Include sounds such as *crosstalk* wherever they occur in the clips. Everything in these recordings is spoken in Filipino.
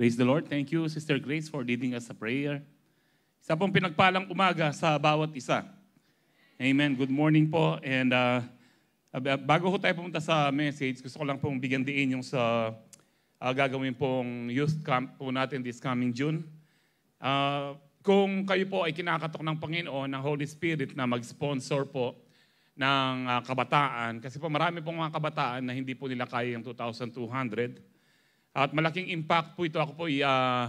Praise the Lord. Thank you, Sister Grace, for leading us a prayer. Isa pong pinagpalang umaga sa bawat isa. Amen. Good morning po. And uh, bago ko tayo pumunta sa message, gusto ko lang pong bigyan diin yung sa uh, gagawin pong youth camp po natin this coming June. Uh, kung kayo po ay kinakatok ng Panginoon, ng Holy Spirit na mag-sponsor po ng uh, kabataan, kasi po marami pong mga kabataan na hindi po nila kaya yung 2,200, at malaking impact po ito. Ako po, uh,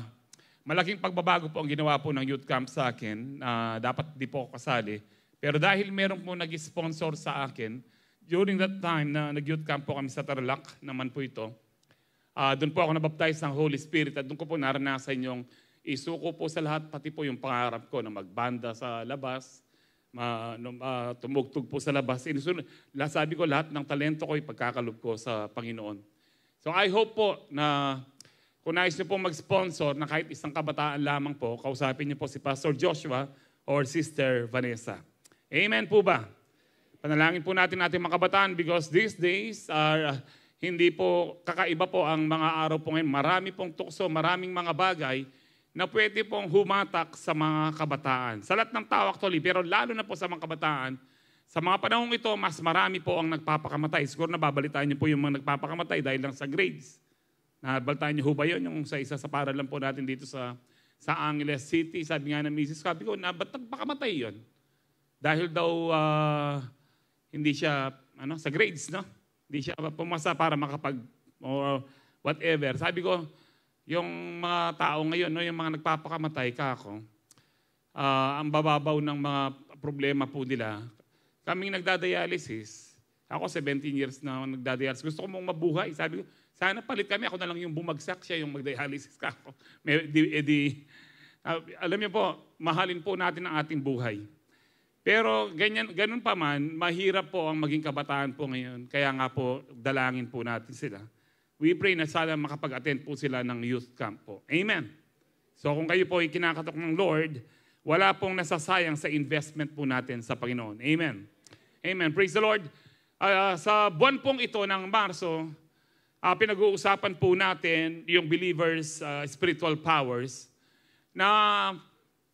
malaking pagbabago po ang ginawa po ng youth camp sa akin. Uh, dapat di po ako kasali. Pero dahil meron po nag-sponsor sa akin, during that time na nag-youth camp po kami sa Tarlac, naman po ito, uh, ah, doon po ako nabaptize ng Holy Spirit at doon ko po naranasan yung isuko po sa lahat, pati po yung pangarap ko na magbanda sa labas, ma, no, uh, tumugtog po sa labas. Inusunod, sabi ko lahat ng talento ko ay pagkakalog ko sa Panginoon. So I hope po na kung nais niyo po mag-sponsor na kahit isang kabataan lamang po, kausapin niyo po si Pastor Joshua or Sister Vanessa. Amen po ba? Panalangin po natin natin mga kabataan because these days are uh, hindi po kakaiba po ang mga araw po ngayon. Marami pong tukso, maraming mga bagay na pwede pong humatak sa mga kabataan. Sa lahat ng tao actually, pero lalo na po sa mga kabataan, sa mga panahong ito, mas marami po ang nagpapakamatay. Siguro nababalitaan niyo po yung mga nagpapakamatay dahil lang sa grades. Nabalitaan niyo ho ba yun? Yung sa isa sa para lang po natin dito sa, sa Angeles City. Sabi nga ng Mrs. Kabi ko, na ba't nagpakamatay yun? Dahil daw uh, hindi siya ano, sa grades, no? Hindi siya pumasa para makapag or whatever. Sabi ko, yung mga tao ngayon, no, yung mga nagpapakamatay ka ako, uh, ah, ang bababaw ng mga problema po nila Kaming nagdadialysis, ako 17 years na nagdadialysis. Gusto ko mong mabuhay. Sabi ko, sana palit kami. Ako na lang yung bumagsak siya, yung magdialysis ka ako. *laughs* May, di, eh, di, uh, alam niyo po, mahalin po natin ang ating buhay. Pero ganyan, ganun pa man, mahirap po ang maging kabataan po ngayon. Kaya nga po, dalangin po natin sila. We pray na sana makapag-attend po sila ng youth camp po. Amen. So kung kayo po ay kinakatok ng Lord, wala pong nasasayang sa investment po natin sa Panginoon. Amen. Amen. Praise the Lord. Uh, sa buwan pong ito ng Marso, uh, pinag-uusapan po natin yung believers' uh, spiritual powers na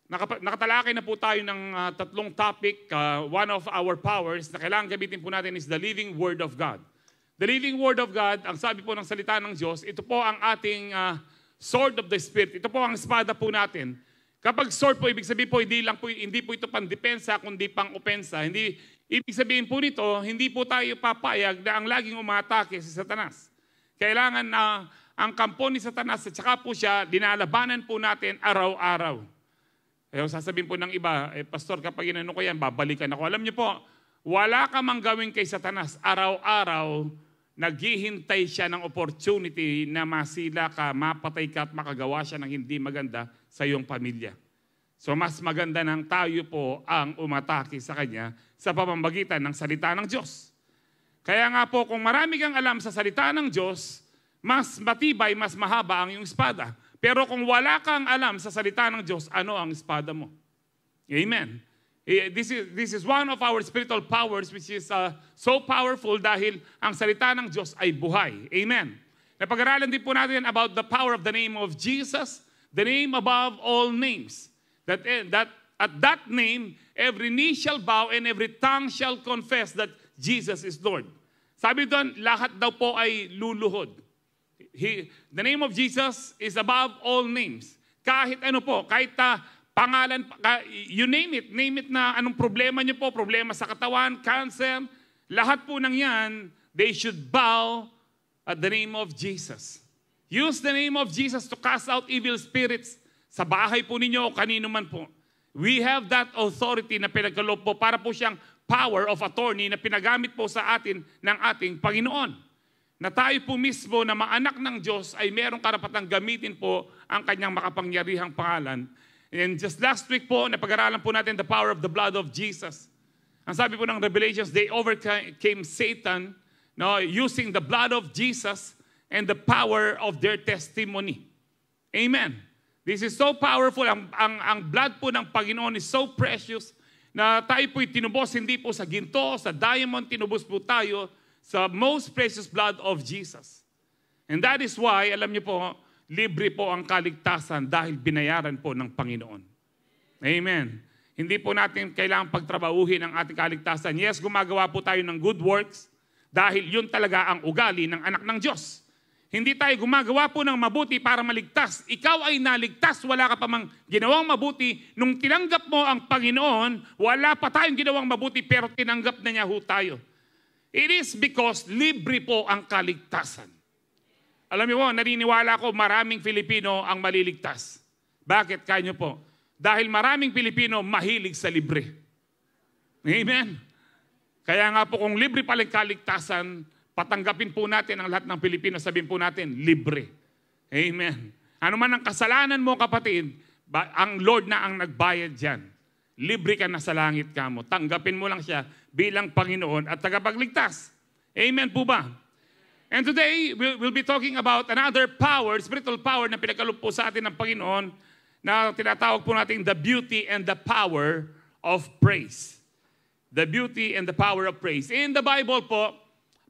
nakap- nakatalakay na po tayo ng uh, tatlong topic. Uh, one of our powers na kailangan gamitin po natin is the living word of God. The living word of God, ang sabi po ng salita ng Diyos, ito po ang ating uh, sword of the Spirit. Ito po ang espada po natin. Kapag sword po, ibig sabihin po, hindi, lang po, hindi po ito pang depensa, kundi pang opensa. Hindi, Ibig sabihin po nito, hindi po tayo papayag na ang laging umatake si Satanas. Kailangan na ang kampo ni Satanas at saka po siya, dinalabanan po natin araw-araw. Eh, sasabihin po ng iba, eh, Pastor, kapag inano ko yan, babalikan ako. Alam niyo po, wala ka mang gawin kay Satanas. Araw-araw, naghihintay siya ng opportunity na masila ka, mapatay ka at makagawa siya ng hindi maganda sa iyong pamilya. So mas maganda nang tayo po ang umatake sa Kanya sa pamamagitan ng salita ng Diyos. Kaya nga po, kung marami kang alam sa salita ng Diyos, mas matibay, mas mahaba ang iyong espada. Pero kung wala kang alam sa salita ng Diyos, ano ang espada mo? Amen. Eh, this is, this is one of our spiritual powers which is uh, so powerful dahil ang salita ng Diyos ay buhay. Amen. Napag-aralan din po natin about the power of the name of Jesus, the name above all names. That, eh, that at that name, every knee shall bow and every tongue shall confess that Jesus is Lord. Sabi doon, lahat daw po ay luluhod. He, the name of Jesus is above all names. Kahit ano po, kahit uh, pangalan, uh, you name it, name it na anong problema niyo po, problema sa katawan, cancer, lahat po ng yan, they should bow at the name of Jesus. Use the name of Jesus to cast out evil spirits sa bahay po ninyo o kanino man po. We have that authority na pinagkaloob po para po siyang power of attorney na pinagamit po sa atin ng ating Panginoon. Na tayo po mismo na maanak ng Diyos ay merong karapatang gamitin po ang kanyang makapangyarihang pangalan. And just last week po, napag-aralan po natin the power of the blood of Jesus. Ang sabi po ng Revelations, they overcame Satan no, using the blood of Jesus and the power of their testimony. Amen. This is so powerful. Ang, ang, ang blood po ng Panginoon is so precious na tayo po'y tinubos hindi po sa ginto, sa diamond, tinubos po tayo sa most precious blood of Jesus. And that is why, alam niyo po, libre po ang kaligtasan dahil binayaran po ng Panginoon. Amen. Hindi po natin kailangang pagtrabahuhin ang ating kaligtasan. Yes, gumagawa po tayo ng good works dahil yun talaga ang ugali ng anak ng Diyos. Hindi tayo gumagawa po ng mabuti para maligtas. Ikaw ay naligtas, wala ka pa mang ginawang mabuti. Nung tinanggap mo ang Panginoon, wala pa tayong ginawang mabuti pero tinanggap na niya ho tayo. It is because libre po ang kaligtasan. Alam niyo po, naniniwala ko maraming Filipino ang maliligtas. Bakit? Kaya niyo po. Dahil maraming Pilipino mahilig sa libre. Amen? Kaya nga po kung libre kaligtasan, Patanggapin po natin ang lahat ng Pilipino. Sabihin po natin, libre. Amen. Ano man ang kasalanan mo, kapatid, ang Lord na ang nagbayad dyan. Libre ka na sa langit ka mo. Tanggapin mo lang siya bilang Panginoon at tagapagligtas. Amen po ba? And today, we'll, we'll be talking about another power, spiritual power na pinagkaloob po sa atin ng Panginoon na tinatawag po natin the beauty and the power of praise. The beauty and the power of praise. In the Bible po,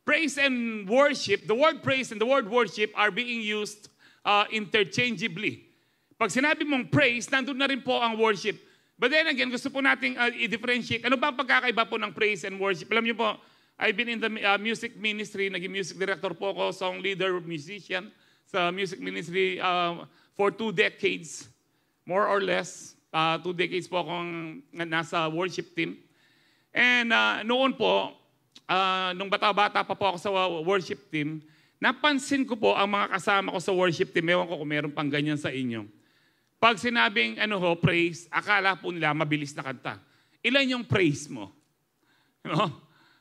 Praise and worship, the word praise and the word worship are being used uh, interchangeably. Pag sinabi mong praise, nandun na rin po ang worship. But then again, gusto po nating uh, i-differentiate. Ano ba ang pagkakaiba po ng praise and worship? Alam niyo po, I've been in the uh, music ministry, naging music director po ako, song leader, musician sa music ministry uh, for two decades, more or less. Uh, two decades po akong nasa worship team. And uh, noon po, uh, nung bata-bata pa po ako sa worship team, napansin ko po ang mga kasama ko sa worship team, ewan ko kung meron pang ganyan sa inyo. Pag sinabing ano ho, praise, akala po nila mabilis na kanta. Ilan yung praise mo? *laughs* No?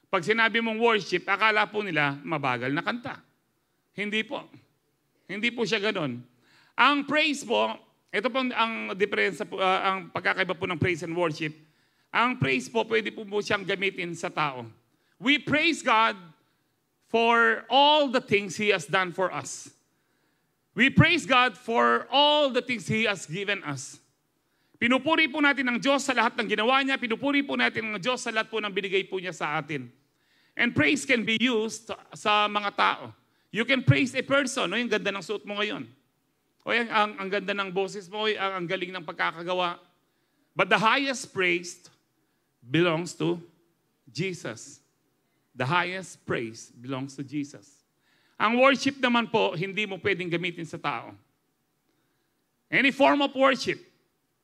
Pag sinabi mong worship, akala po nila mabagal na kanta. Hindi po. Hindi po siya ganun. Ang praise po, ito po ang difference, uh, ah, ang pagkakaiba po ng praise and worship. Ang praise po, pwede po po siyang gamitin sa tao. We praise God for all the things He has done for us. We praise God for all the things He has given us. Pinupuri po natin ang Diyos sa lahat ng ginawa niya. Pinupuri po natin ang Diyos sa lahat po ng binigay po niya sa atin. And praise can be used sa mga tao. You can praise a person. O, yung ganda ng suot mo ngayon. O, yung, ang, ang ganda ng boses mo. Ang, ang galing ng pagkakagawa. But the highest praise belongs to Jesus. The highest praise belongs to Jesus. Ang worship naman po, hindi mo pwedeng gamitin sa tao. Any form of worship,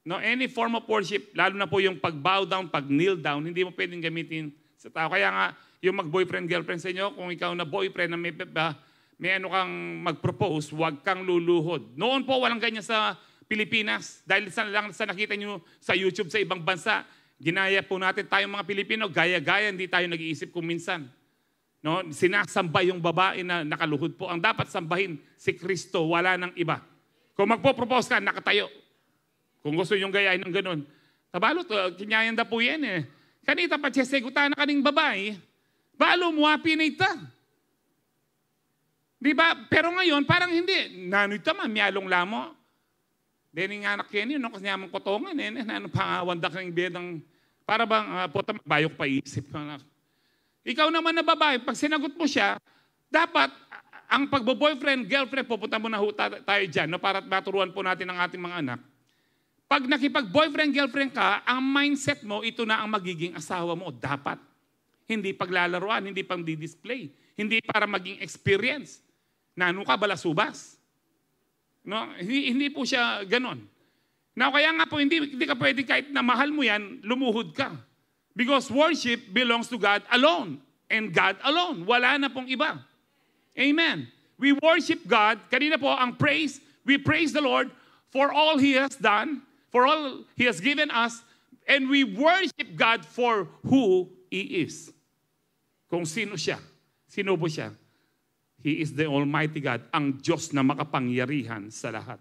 no, any form of worship, lalo na po yung pag-bow down, pag-kneel down, hindi mo pwedeng gamitin sa tao. Kaya nga, yung mag-boyfriend, girlfriend sa inyo, kung ikaw na boyfriend na may, may ano kang mag-propose, huwag kang luluhod. Noon po, walang ganyan sa Pilipinas. Dahil sa, lang, sa nakita nyo sa YouTube sa ibang bansa, Ginaya po natin tayong mga Pilipino, gaya-gaya, hindi tayo nag-iisip kung minsan. No? Sinasamba yung babae na nakaluhod po. Ang dapat sambahin, si Kristo, wala nang iba. Kung magpo-propose ka, nakatayo. Kung gusto yung gayain ng ganun, tabalo, uh, kinyayan da po yan eh. Kanita pa cheseguta na kaning babae, balo mo apinita. Di ba? Pero ngayon, parang hindi. Nanoy ta, mialong lamo. Deni nga anak yan yun, kasi naman kotongan, eh, ano, ano pa wandak ng bedang, para bang uh, puta bayok pa isip. Anak. Ikaw naman na babae, pag sinagot mo siya, dapat ah, ang pagbo-boyfriend, girlfriend, pupunta na ho tayo dyan no, para maturuan po natin ang ating mga anak. Pag nakipag-boyfriend, girlfriend ka, ang mindset mo, ito na ang magiging asawa mo. Dapat. Hindi paglalaruan, hindi pang di-display, hindi para maging experience. Nano ka, balasubas. No? Hindi, hindi po siya ganon. Now, kaya nga po, hindi, hindi ka pwede kahit na mahal mo yan, lumuhod ka. Because worship belongs to God alone. And God alone. Wala na pong iba. Amen. We worship God. Kanina po, ang praise, we praise the Lord for all He has done, for all He has given us, and we worship God for who He is. Kung sino siya. Sino po siya? He is the Almighty God, ang Diyos na makapangyarihan sa lahat.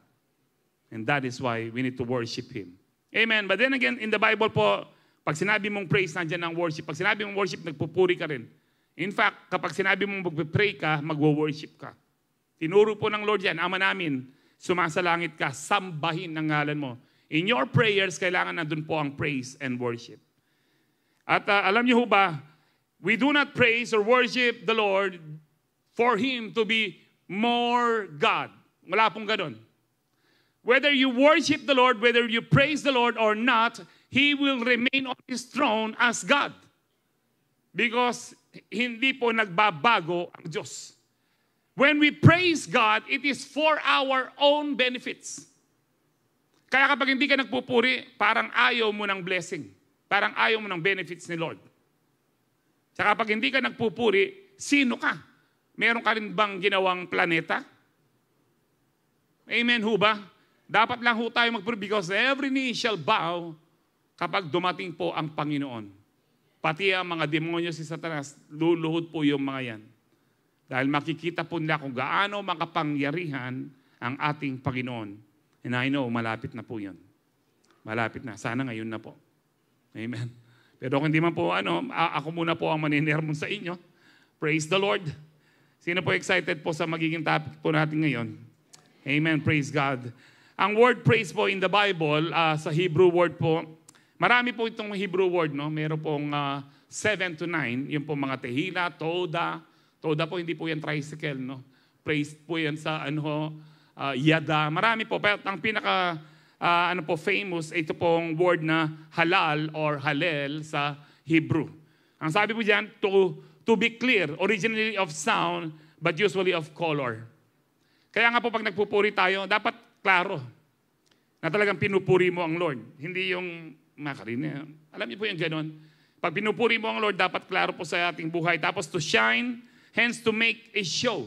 And that is why we need to worship Him. Amen. But then again, in the Bible po, pag sinabi mong praise, nandiyan ang worship. Pag sinabi mong worship, nagpupuri ka rin. In fact, kapag sinabi mong magpe-pray ka, magwo-worship ka. Tinuro po ng Lord yan, Ama namin, sumasalangit ka, sambahin ang ngalan mo. In your prayers, kailangan nandun po ang praise and worship. At uh, alam niyo ba, we do not praise or worship the Lord for Him to be more God. Wala pong ganun. Whether you worship the Lord, whether you praise the Lord or not, He will remain on His throne as God. Because hindi po nagbabago ang Diyos. When we praise God, it is for our own benefits. Kaya kapag hindi ka nagpupuri, parang ayaw mo ng blessing. Parang ayaw mo ng benefits ni Lord. Saka kapag hindi ka nagpupuri, sino ka? Meron ka rin bang ginawang planeta? Amen ho ba? Dapat lang ho tayo mag because every knee shall bow kapag dumating po ang Panginoon. Pati ang mga demonyo si Satanas, luluhod po yung mga yan. Dahil makikita po nila kung gaano makapangyarihan ang ating Panginoon. And I know, malapit na po yun. Malapit na. Sana ngayon na po. Amen. Pero kung hindi man po, ano, ako muna po ang maninermon sa inyo. Praise the Lord. Sino po excited po sa magiging topic po natin ngayon? Amen. Praise God. Ang word praise po in the Bible, uh, sa Hebrew word po, marami po itong Hebrew word, no? Meron pong 7 uh, ah, to 9, yung po mga tehila, toda. Toda po, hindi po yan tricycle, no? Praise po yan sa ano, uh, yada. Marami po. Pero ang pinaka uh, ano po, famous, ito pong word na halal or halel sa Hebrew. Ang sabi po dyan, to to be clear, originally of sound, but usually of color. Kaya nga po pag nagpupuri tayo, dapat klaro na talagang pinupuri mo ang Lord. Hindi yung makarina. Alam niyo po yung ganon. Pag pinupuri mo ang Lord, dapat klaro po sa ating buhay. Tapos to shine, hence to make a show.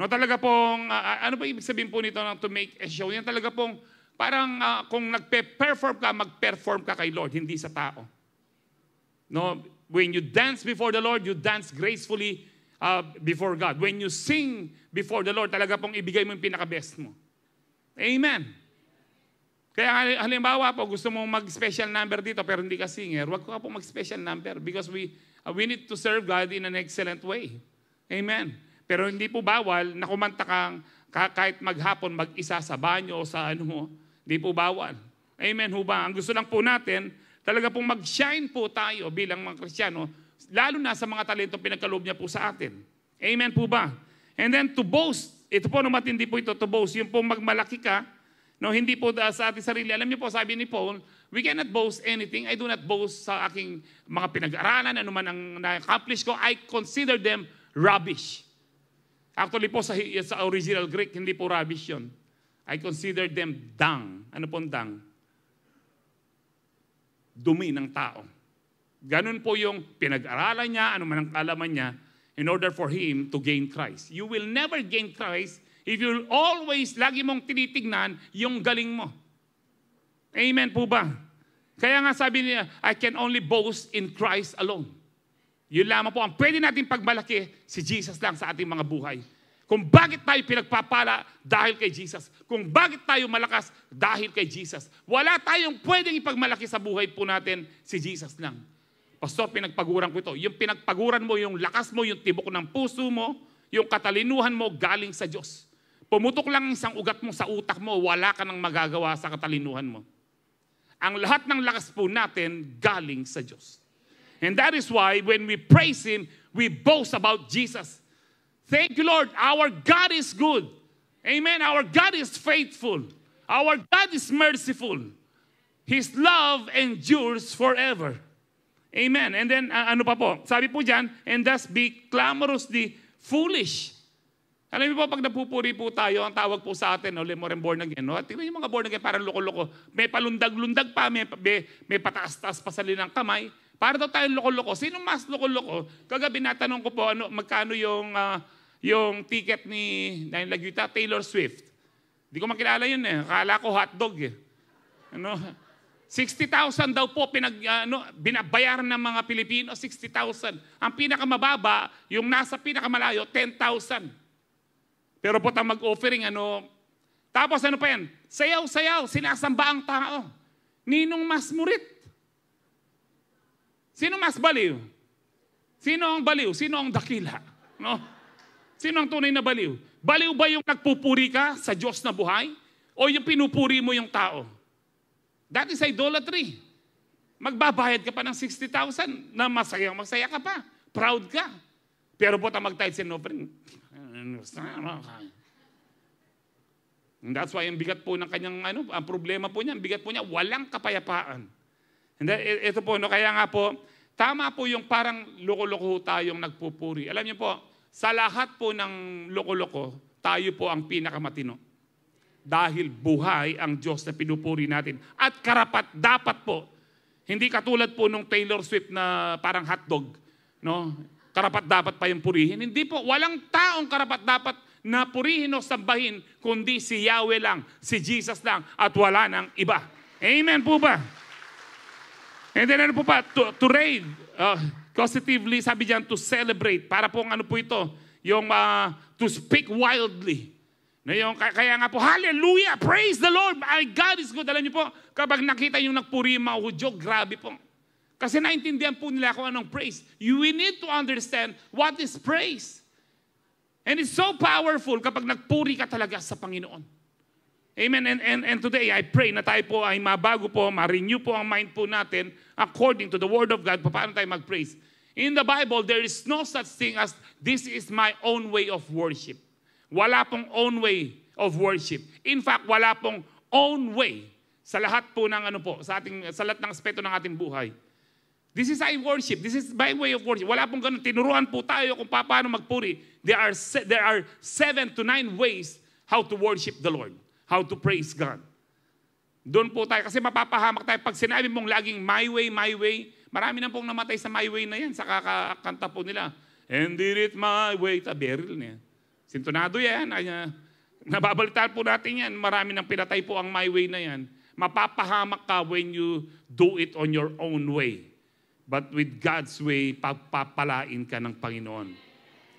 No, talaga pong, uh, ano ba ibig sabihin po nito ng to make a show? Yan talaga pong, parang uh, kung nagpe-perform ka, mag-perform ka kay Lord, hindi sa tao. No, When you dance before the Lord, you dance gracefully uh, before God. When you sing before the Lord, talaga pong ibigay mo yung pinaka-best mo. Amen. Kaya halimbawa po, gusto mo mag-special number dito pero hindi ka singer, wag ka po mag-special number because we, uh, we need to serve God in an excellent way. Amen. Pero hindi po bawal na kumanta kang kahit maghapon mag-isa sa banyo o sa ano, hindi po bawal. Amen ho ba? Ang gusto lang po natin, Talaga pong mag-shine po tayo bilang mga Kristiyano, lalo na sa mga talento pinagkaloob niya po sa atin. Amen po ba? And then to boast, ito po no matindi po ito, to boast, yung po magmalaki ka, no, hindi po sa ating sarili. Alam niyo po, sabi ni Paul, we cannot boast anything. I do not boast sa aking mga pinag-aralan, ano man ang na-accomplish ko. I consider them rubbish. Actually po, sa, sa original Greek, hindi po rubbish yon. I consider them dung. Ano pong dung? dumi ng tao. Ganun po yung pinag-aralan niya, ano man ang kalaman niya, in order for him to gain Christ. You will never gain Christ if you always, lagi mong tinitignan yung galing mo. Amen po ba? Kaya nga sabi niya, I can only boast in Christ alone. Yun lamang po ang pwede natin pagmalaki, si Jesus lang sa ating mga buhay. Kung bakit tayo pinagpapala dahil kay Jesus. Kung bakit tayo malakas dahil kay Jesus. Wala tayong pwedeng ipagmalaki sa buhay po natin si Jesus lang. Pastor, pinagpaguran ko ito. Yung pinagpaguran mo, yung lakas mo, yung tibok ng puso mo, yung katalinuhan mo galing sa Diyos. Pumutok lang isang ugat mo sa utak mo, wala ka nang magagawa sa katalinuhan mo. Ang lahat ng lakas po natin galing sa Diyos. And that is why when we praise Him, we boast about Jesus. Thank you, Lord. Our God is good. Amen. Our God is faithful. Our God is merciful. His love endures forever. Amen. And then, uh, ano pa po? Sabi po dyan, and thus be clamorously foolish. Alam niyo po, pag napupuri po tayo, ang tawag po sa atin, no, more born again. No? At tingnan yung mga born again, parang loko-loko. May palundag-lundag pa, may, may, may pataas-taas pa sa linang kamay. Para daw tayo loko-loko. Sino mas loko-loko? Kagabi natanong ko po, ano, magkano yung uh, yung ticket ni Nine Laguita, Taylor Swift. Hindi ko makilala yun eh. Kala ko hotdog eh. Ano? 60,000 daw po pinag, ano, binabayaran ng mga Pilipino, 60,000. Ang pinakamababa, yung nasa pinakamalayo, 10,000. Pero po mag-offering, ano, tapos ano pa yan? Sayaw-sayaw, sinasamba ang tao. Ninong mas murit? Sino mas baliw? Sino ang baliw? Sino ang dakila? No? Sino ang tunay na baliw? Baliw ba yung nagpupuri ka sa Diyos na buhay? O yung pinupuri mo yung tao? That is idolatry. Magbabayad ka pa ng 60,000 na masaya, masaya ka pa. Proud ka. Pero bota mag-tithes and offering. And that's why ang bigat po ng kanyang ano, ang problema po niya, ang bigat po niya, walang kapayapaan. And then, ito po, no, kaya nga po, tama po yung parang loko-loko tayong nagpupuri. Alam niyo po, sa lahat po ng loko-loko, tayo po ang pinakamatino. Dahil buhay ang Diyos na pinupuri natin. At karapat, dapat po. Hindi katulad po nung Taylor Swift na parang hotdog. No? Karapat dapat pa yung purihin. Hindi po, walang taong karapat dapat na purihin o sambahin, kundi si Yahweh lang, si Jesus lang, at wala nang iba. Amen po ba? And then ano po pa? To, to raid, uh, Positively, sabi diyan, to celebrate. Para pong ano po ito? Yung uh, to speak wildly. Na yung, kaya nga po, hallelujah, praise the Lord, my God is good. Alam niyo po, kapag nakita yung nagpuri yung mga Hudyo, grabe po. Kasi naintindihan po nila kung anong praise. You, we need to understand what is praise. And it's so powerful kapag nagpuri ka talaga sa Panginoon. Amen. And, and, and today, I pray na tayo po ay mabago po, ma-renew po ang mind po natin according to the Word of God, paano tayo mag-praise. In the Bible, there is no such thing as, this is my own way of worship. Wala pong own way of worship. In fact, wala pong own way sa lahat po ng ano po, sa, ating, sa lahat ng aspeto ng ating buhay. This is I worship. This is my way of worship. Wala pong ganun. Tinuruan po tayo kung paano magpuri. There are, there are seven to nine ways how to worship the Lord how to praise God. Doon po tayo, kasi mapapahamak tayo. Pag sinabi mong laging my way, my way, marami na pong namatay sa my way na yan, sa kakakanta po nila. And did it my way. Ta, Beryl na yan. Sintonado yan. Ay, ah, nababalitaan po natin yan. Marami nang pinatay po ang my way na yan. Mapapahamak ka when you do it on your own way. But with God's way, papapalain ka ng Panginoon.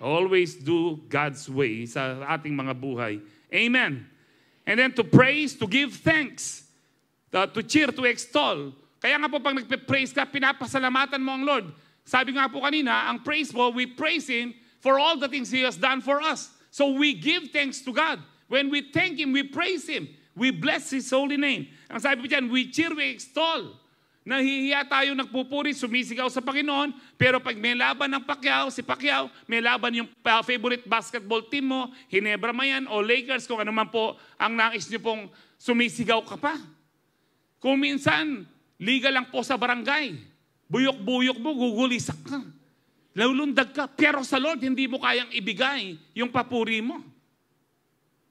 Always do God's way sa ating mga buhay. Amen. And then to praise, to give thanks, to cheer, to extol. Kaya nga po pag nagpe-praise ka, pinapasalamatan mo ang Lord. Sabi nga po kanina, ang praise mo, we praise Him for all the things He has done for us. So we give thanks to God. When we thank Him, we praise Him. We bless His holy name. Ang sabi po dyan, we cheer, we extol. Nahihiya tayo nagpupuri, sumisigaw sa Panginoon, pero pag may laban ng Pacquiao, si Pacquiao, may laban yung ah, favorite basketball team mo, Hinebra man yan, o Lakers, kung ano man po ang nais niyo pong sumisigaw ka pa. Kung minsan, liga lang po sa barangay, buyok-buyok mo, gugulisak ka. Lalundag ka, pero sa Lord, hindi mo kayang ibigay yung papuri mo.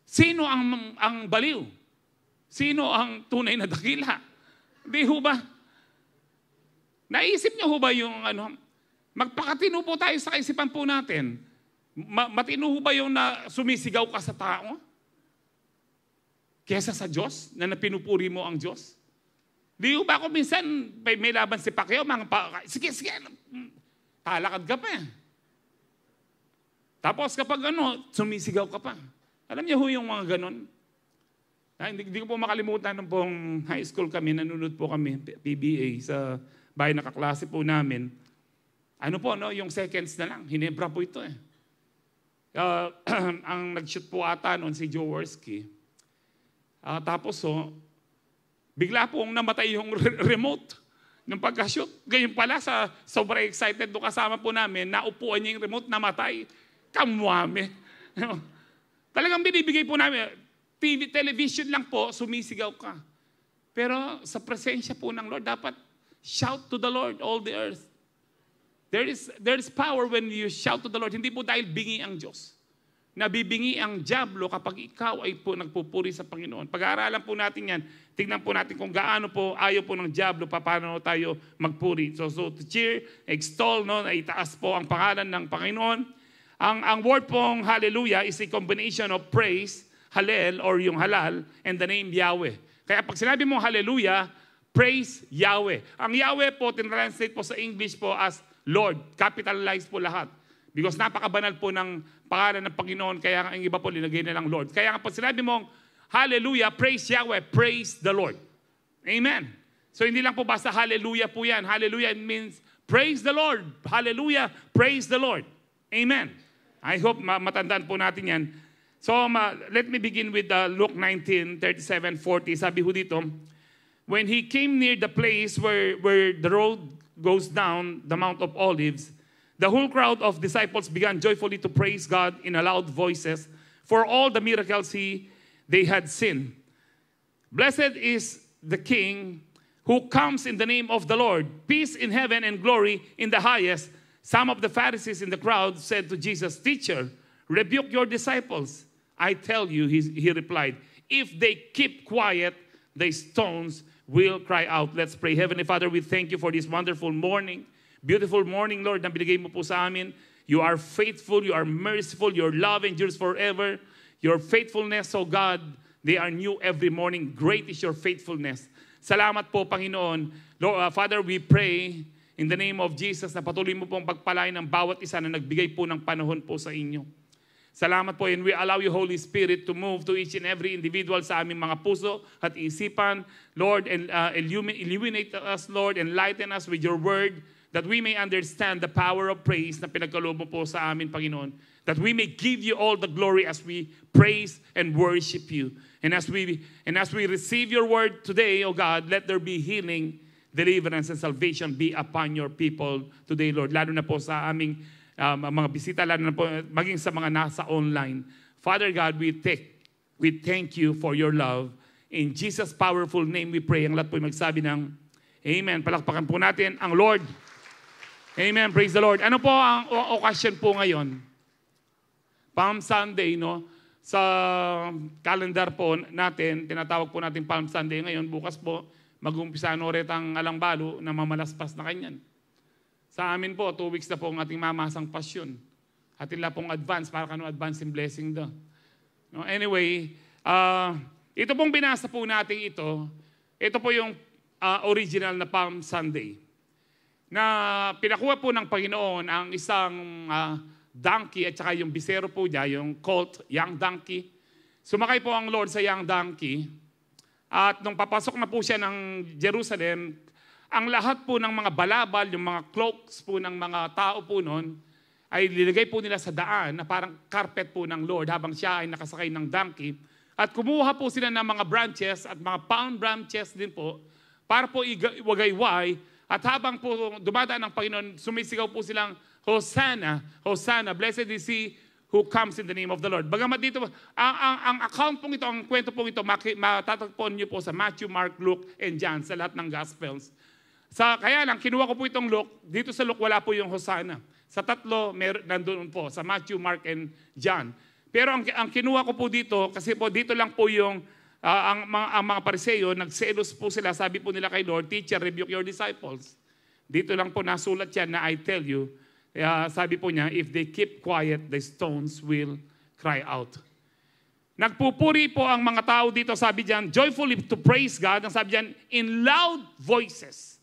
Sino ang, ang baliw? Sino ang tunay na dakila? Di ba? Naisip niyo ho ba yung ano? Magpakatino po tayo sa kaisipan po natin. Ma- matino ho ba yung na sumisigaw ka sa tao? Kesa sa Diyos, na napinupuri mo ang Diyos? Di ba ako minsan may, may laban si Pacquiao, mga pa, sige, sige, ano, hmm, talakad ka pa. Eh. Tapos kapag ano, sumisigaw ka pa. Alam niyo ho yung mga ganon? Ah, hindi, hindi ko po makalimutan nung pong high school kami, nanunod po kami, PBA, sa by nakaklase po namin, ano po, no, yung seconds na lang. Hinebra po ito eh. Uh, *clears throat* ang nag-shoot po ata noon si Joe Worski. Uh, tapos so, oh, bigla pong namatay yung *laughs* remote ng pagka-shoot. Ganyan pala, sa sobrang excited do kasama po namin, naupuan niya yung remote, namatay. Kamwame. *laughs* Talagang binibigay po namin, TV, television lang po, sumisigaw ka. Pero sa presensya po ng Lord, dapat Shout to the Lord, all the earth. There is, there is power when you shout to the Lord. Hindi po dahil bingi ang Diyos. Nabibingi ang Diablo kapag ikaw ay po nagpupuri sa Panginoon. Pag-aaralan po natin yan, Tingnan po natin kung gaano po ayaw po ng Diablo, paano tayo magpuri. So, so to cheer, extol, no, itaas po ang pangalan ng Panginoon. Ang, ang word pong hallelujah is a combination of praise, halel, or yung halal, and the name Yahweh. Kaya pag sinabi mo hallelujah, Praise Yahweh. Ang Yahweh po, tinranslate po sa English po as Lord. Capitalize po lahat. Because napakabanal po ng pangalan ng Panginoon, kaya ang iba po linagay na lang Lord. Kaya nga pag sinabi mong, Hallelujah, praise Yahweh, praise the Lord. Amen. So hindi lang po basta hallelujah po yan. Hallelujah means praise the Lord. Hallelujah, praise the Lord. Amen. I hope matandaan po natin yan. So ma- let me begin with uh, Luke 19, 37, 40. Sabi ho dito, when he came near the place where, where the road goes down the Mount of Olives, the whole crowd of disciples began joyfully to praise God in loud voices for all the miracles he, they had seen. Blessed is the King who comes in the name of the Lord. Peace in heaven and glory in the highest. Some of the Pharisees in the crowd said to Jesus, Teacher, rebuke your disciples. I tell you, he, he replied, if they keep quiet, the stones will cry out. Let's pray. Heavenly Father, we thank you for this wonderful morning. Beautiful morning, Lord, na binigay mo po sa amin. You are faithful, you are merciful, your love endures forever. Your faithfulness, O God, they are new every morning. Great is your faithfulness. Salamat po, Panginoon. Lord, uh, Father, we pray in the name of Jesus na patuloy mo pong pagpalain ng bawat isa na nagbigay po ng panahon po sa inyo. Salamat po and we allow you, Holy Spirit, to move to each and every individual sa aming mga puso at isipan. Lord, and, uh, illuminate us, Lord, enlighten us with your word that we may understand the power of praise na pinagkaloob mo po sa amin, Panginoon. That we may give you all the glory as we praise and worship you. And as we, and as we receive your word today, O God, let there be healing, deliverance, and salvation be upon your people today, Lord. Lalo na po sa aming um, mga bisita, lalo na po, maging sa mga nasa online. Father God, we, thank, we thank you for your love. In Jesus' powerful name we pray. Ang lahat po ay magsabi ng Amen. Palakpakan po natin ang Lord. Amen. Praise the Lord. Ano po ang occasion po ngayon? Palm Sunday, no? Sa calendar po natin, tinatawag po natin Palm Sunday ngayon. Bukas po, mag-umpisa noret ang alangbalo na mamalaspas na kanyan. Sa amin po, two weeks na po ang ating mamasang pasyon. At ila pong advance, para kano advance in blessing do. No, anyway, uh, ito pong binasa po natin ito. Ito po yung uh, original na Palm Sunday. Na pinakuha po ng Panginoon ang isang uh, donkey at saka yung bisero po niya, yung colt, young donkey. Sumakay po ang Lord sa young donkey. At nung papasok na po siya ng Jerusalem, ang lahat po ng mga balabal, yung mga cloaks po ng mga tao po noon, ay nilagay po nila sa daan na parang carpet po ng Lord habang siya ay nakasakay ng donkey. At kumuha po sila ng mga branches at mga palm branches din po para po iwagayway. At habang po dumadaan ng Panginoon, sumisigaw po silang, Hosanna, Hosanna, blessed is He who comes in the name of the Lord. Bagamat dito, ang, ang, ang account pong ito, ang kwento pong ito, matatagpon niyo po sa Matthew, Mark, Luke, and John, sa lahat ng Gospels. Sa, kaya lang, kinuha ko po itong Luke. Dito sa Luke, wala po yung Hosanna. Sa tatlo, mer- nandun po, sa Matthew, Mark, and John. Pero ang, ang kinuha ko po dito, kasi po dito lang po yung uh, ang, mga, ang mga pariseyo, nagselos po sila. Sabi po nila kay Lord, Teacher, rebuke your disciples. Dito lang po nasulat yan na I tell you. Uh, sabi po niya, if they keep quiet, the stones will cry out. Nagpupuri po ang mga tao dito, sabi diyan, joyfully to praise God. Ang sabi diyan, in loud voices.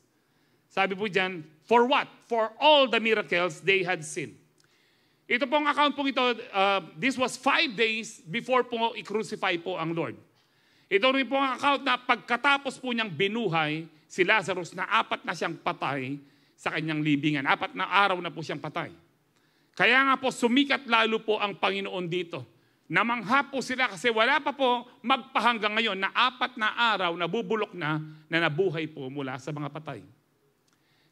Sabi po dyan, for what? For all the miracles they had seen. Ito pong account pong ito, uh, this was five days before po i-crucify po ang Lord. Ito rin po ang account na pagkatapos po niyang binuhay si Lazarus na apat na siyang patay sa kanyang libingan. Apat na araw na po siyang patay. Kaya nga po sumikat lalo po ang Panginoon dito. Namangha po sila kasi wala pa po magpahanggang ngayon na apat na araw na bubulok na na nabuhay po mula sa mga patay.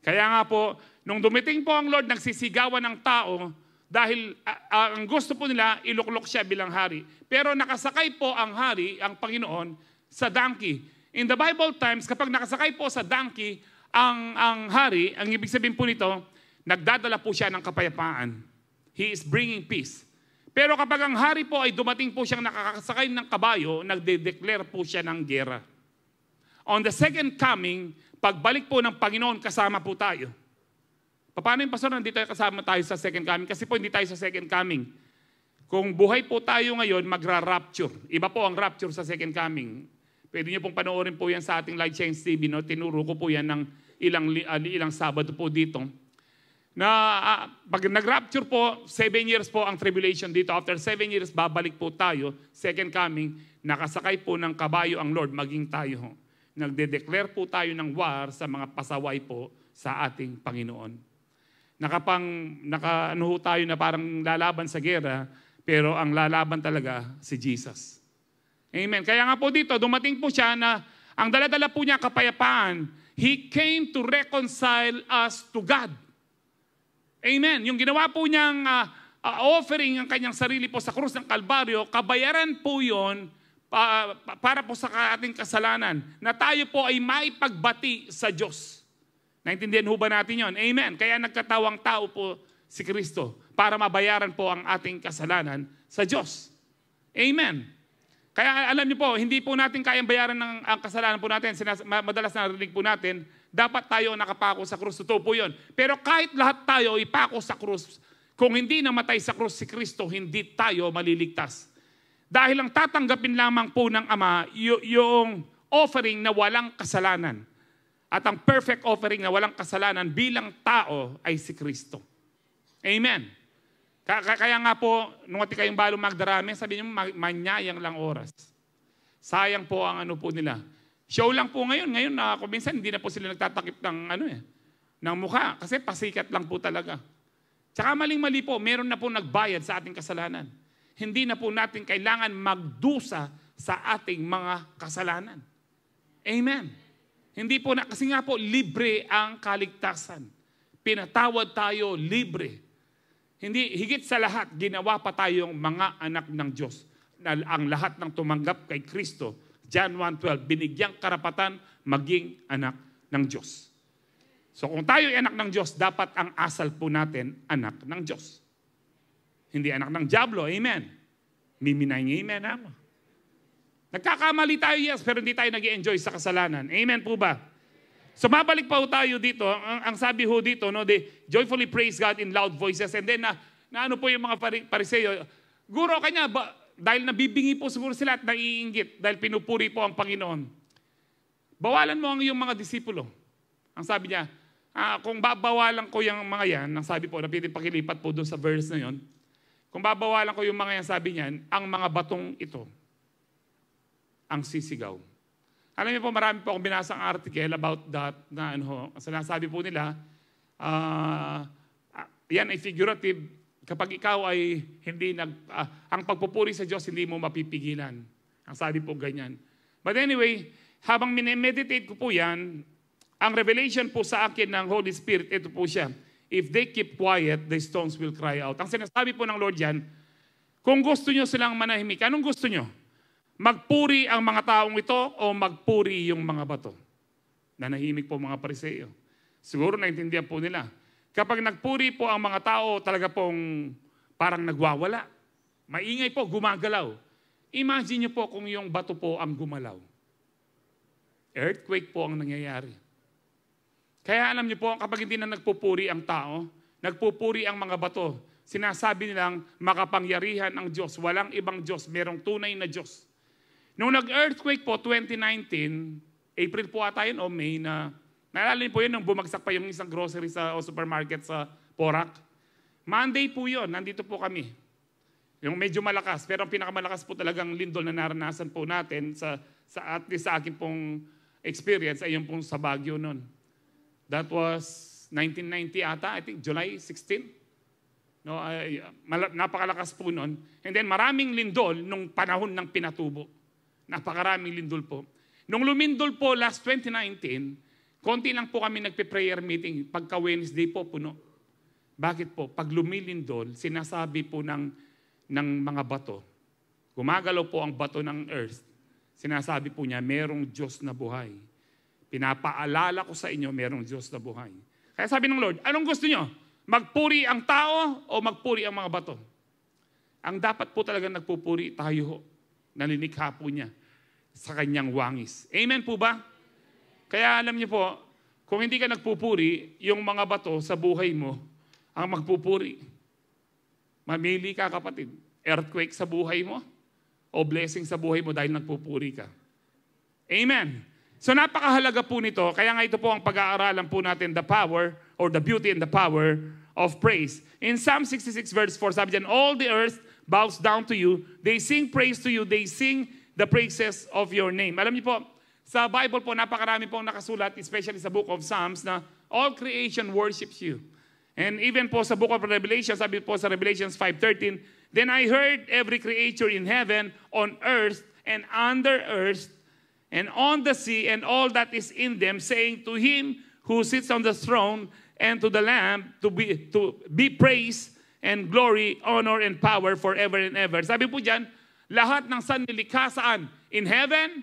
Kaya nga po, nung dumiting po ang Lord, nagsisigawan ng tao dahil uh, ang gusto po nila, iluklok siya bilang hari. Pero nakasakay po ang hari, ang Panginoon, sa donkey. In the Bible times, kapag nakasakay po sa donkey, ang, ang hari, ang ibig sabihin po nito, nagdadala po siya ng kapayapaan. He is bringing peace. Pero kapag ang hari po ay dumating po siyang nakakasakay ng kabayo, nagde-declare po siya ng gera. On the second coming, Pagbalik po ng Panginoon, kasama po tayo. Paano yung pastor, nandito kasama tayo sa second coming? Kasi po hindi tayo sa second coming. Kung buhay po tayo ngayon, magra-rapture. Iba po ang rapture sa second coming. Pwede niyo pong panoorin po yan sa ating Live Change TV. No? Tinuro ko po yan ng ilang, uh, ilang Sabado po dito. Na uh, pag nag-rapture po, seven years po ang tribulation dito. After seven years, babalik po tayo, second coming, nakasakay po ng kabayo ang Lord, maging tayo nagde-declare po tayo ng war sa mga pasaway po sa ating Panginoon. Nakapang, naka, tayo na parang lalaban sa gera, pero ang lalaban talaga si Jesus. Amen. Kaya nga po dito, dumating po siya na ang dala-dala po niya kapayapaan, He came to reconcile us to God. Amen. Yung ginawa po niyang uh, uh, offering ang kanyang sarili po sa krus ng Kalbaryo, kabayaran po yon pa, para po sa ating kasalanan, na tayo po ay maipagbati sa Diyos. Naintindihan ho ba natin yon? Amen. Kaya nagkatawang tao po si Kristo para mabayaran po ang ating kasalanan sa Diyos. Amen. Kaya alam niyo po, hindi po natin kayang bayaran ng ang kasalanan po natin. Sinas, madalas narinig po natin, dapat tayo nakapako sa krus. Totoo po yun. Pero kahit lahat tayo ipako sa krus, kung hindi namatay sa krus si Kristo, hindi tayo maliligtas. Dahil ang tatanggapin lamang po ng Ama, y- yung offering na walang kasalanan. At ang perfect offering na walang kasalanan bilang tao ay si Kristo. Amen. Kaya nga po, nung ati kayong balong magdarami, sabi niyo, manyayang lang oras. Sayang po ang ano po nila. Show lang po ngayon. Ngayon, ah, na ako minsan, hindi na po sila nagtatakip ng ano eh, ng mukha. Kasi pasikat lang po talaga. Tsaka maling-mali po, meron na po nagbayad sa ating kasalanan hindi na po natin kailangan magdusa sa ating mga kasalanan. Amen. Hindi po na, kasi nga po, libre ang kaligtasan. Pinatawad tayo, libre. Hindi, higit sa lahat, ginawa pa tayong mga anak ng Diyos. Na ang lahat ng tumanggap kay Kristo, John 1.12, binigyang karapatan maging anak ng Diyos. So kung tayo ay anak ng Diyos, dapat ang asal po natin anak ng Diyos. Hindi anak ng Diablo. Amen. Miminay ng amen, ama. Nagkakamali tayo, yes, pero hindi tayo nag enjoy sa kasalanan. Amen po ba? So mabalik pa tayo dito. Ang, ang sabi ho dito, no, they joyfully praise God in loud voices. And then, na, na ano po yung mga pariseyo, guro kanya, ba, dahil nabibingi po siguro sila at naiingit dahil pinupuri po ang Panginoon. Bawalan mo ang iyong mga disipulo. Ang sabi niya, ah, kung babawalan ko yung mga yan, ang sabi po, napitin pakilipat po doon sa verse na yon, kung babawalan ko yung mga yan, sabi niyan, ang mga batong ito, ang sisigaw. Alam niyo po, marami po akong binasang article about that na ano, sinasabi po nila, uh, yan ay figurative. Kapag ikaw ay hindi nag, uh, ang pagpupuri sa Diyos, hindi mo mapipigilan. Ang sabi po ganyan. But anyway, habang minemeditate ko po yan, ang revelation po sa akin ng Holy Spirit, ito po siya. If they keep quiet, the stones will cry out. Ang sinasabi po ng Lord yan, kung gusto nyo silang manahimik, anong gusto nyo? Magpuri ang mga taong ito o magpuri yung mga bato? Nanahimik po mga pariseyo. Siguro naintindihan po nila. Kapag nagpuri po ang mga tao, talaga pong parang nagwawala. Maingay po, gumagalaw. Imagine nyo po kung yung bato po ang gumalaw. Earthquake po ang nangyayari. Kaya alam niyo po, kapag hindi na nagpupuri ang tao, nagpupuri ang mga bato, sinasabi nilang makapangyarihan ang Diyos. Walang ibang Diyos, merong tunay na Diyos. Nung nag-earthquake po, 2019, April po ata yun o May na, naalala niyo po yun nung bumagsak pa yung isang grocery sa, o supermarket sa Porac. Monday po yun, nandito po kami. Yung medyo malakas, pero ang pinakamalakas po talagang lindol na naranasan po natin sa, sa at least sa akin pong experience ay yung pong sa Baguio noon. That was 1990 ata, I think July 16. No, ay, napakalakas po noon. And then maraming lindol nung panahon ng pinatubo. Napakaraming lindol po. Nung lumindol po last 2019, konti lang po kami nagpe-prayer meeting pagka Wednesday po puno. Bakit po? Pag lumilindol, sinasabi po ng, ng mga bato, gumagalaw po ang bato ng earth. Sinasabi po niya, merong Diyos na buhay Pinapaalala ko sa inyo, merong Diyos na buhay. Kaya sabi ng Lord, anong gusto nyo? Magpuri ang tao o magpuri ang mga bato? Ang dapat po talaga nagpupuri tayo, nalinikha po niya sa kanyang wangis. Amen po ba? Kaya alam niyo po, kung hindi ka nagpupuri, yung mga bato sa buhay mo ang magpupuri. Mamili ka kapatid, earthquake sa buhay mo o blessing sa buhay mo dahil nagpupuri ka. Amen. So napakahalaga po nito. Kaya nga ito po ang pag-aaralan po natin, the power or the beauty and the power of praise. In Psalm 66 verse 4, sabi dyan, All the earth bows down to you. They sing praise to you. They sing the praises of your name. Alam niyo po, sa Bible po, napakarami pong nakasulat, especially sa book of Psalms, na all creation worships you. And even po sa book of Revelation, sabi po sa Revelations 5.13, Then I heard every creature in heaven, on earth, and under earth and on the sea and all that is in them, saying to him who sits on the throne and to the Lamb to be, to be praise and glory, honor and power forever and ever. Sabi po dyan, lahat ng sanlilikha saan? In heaven,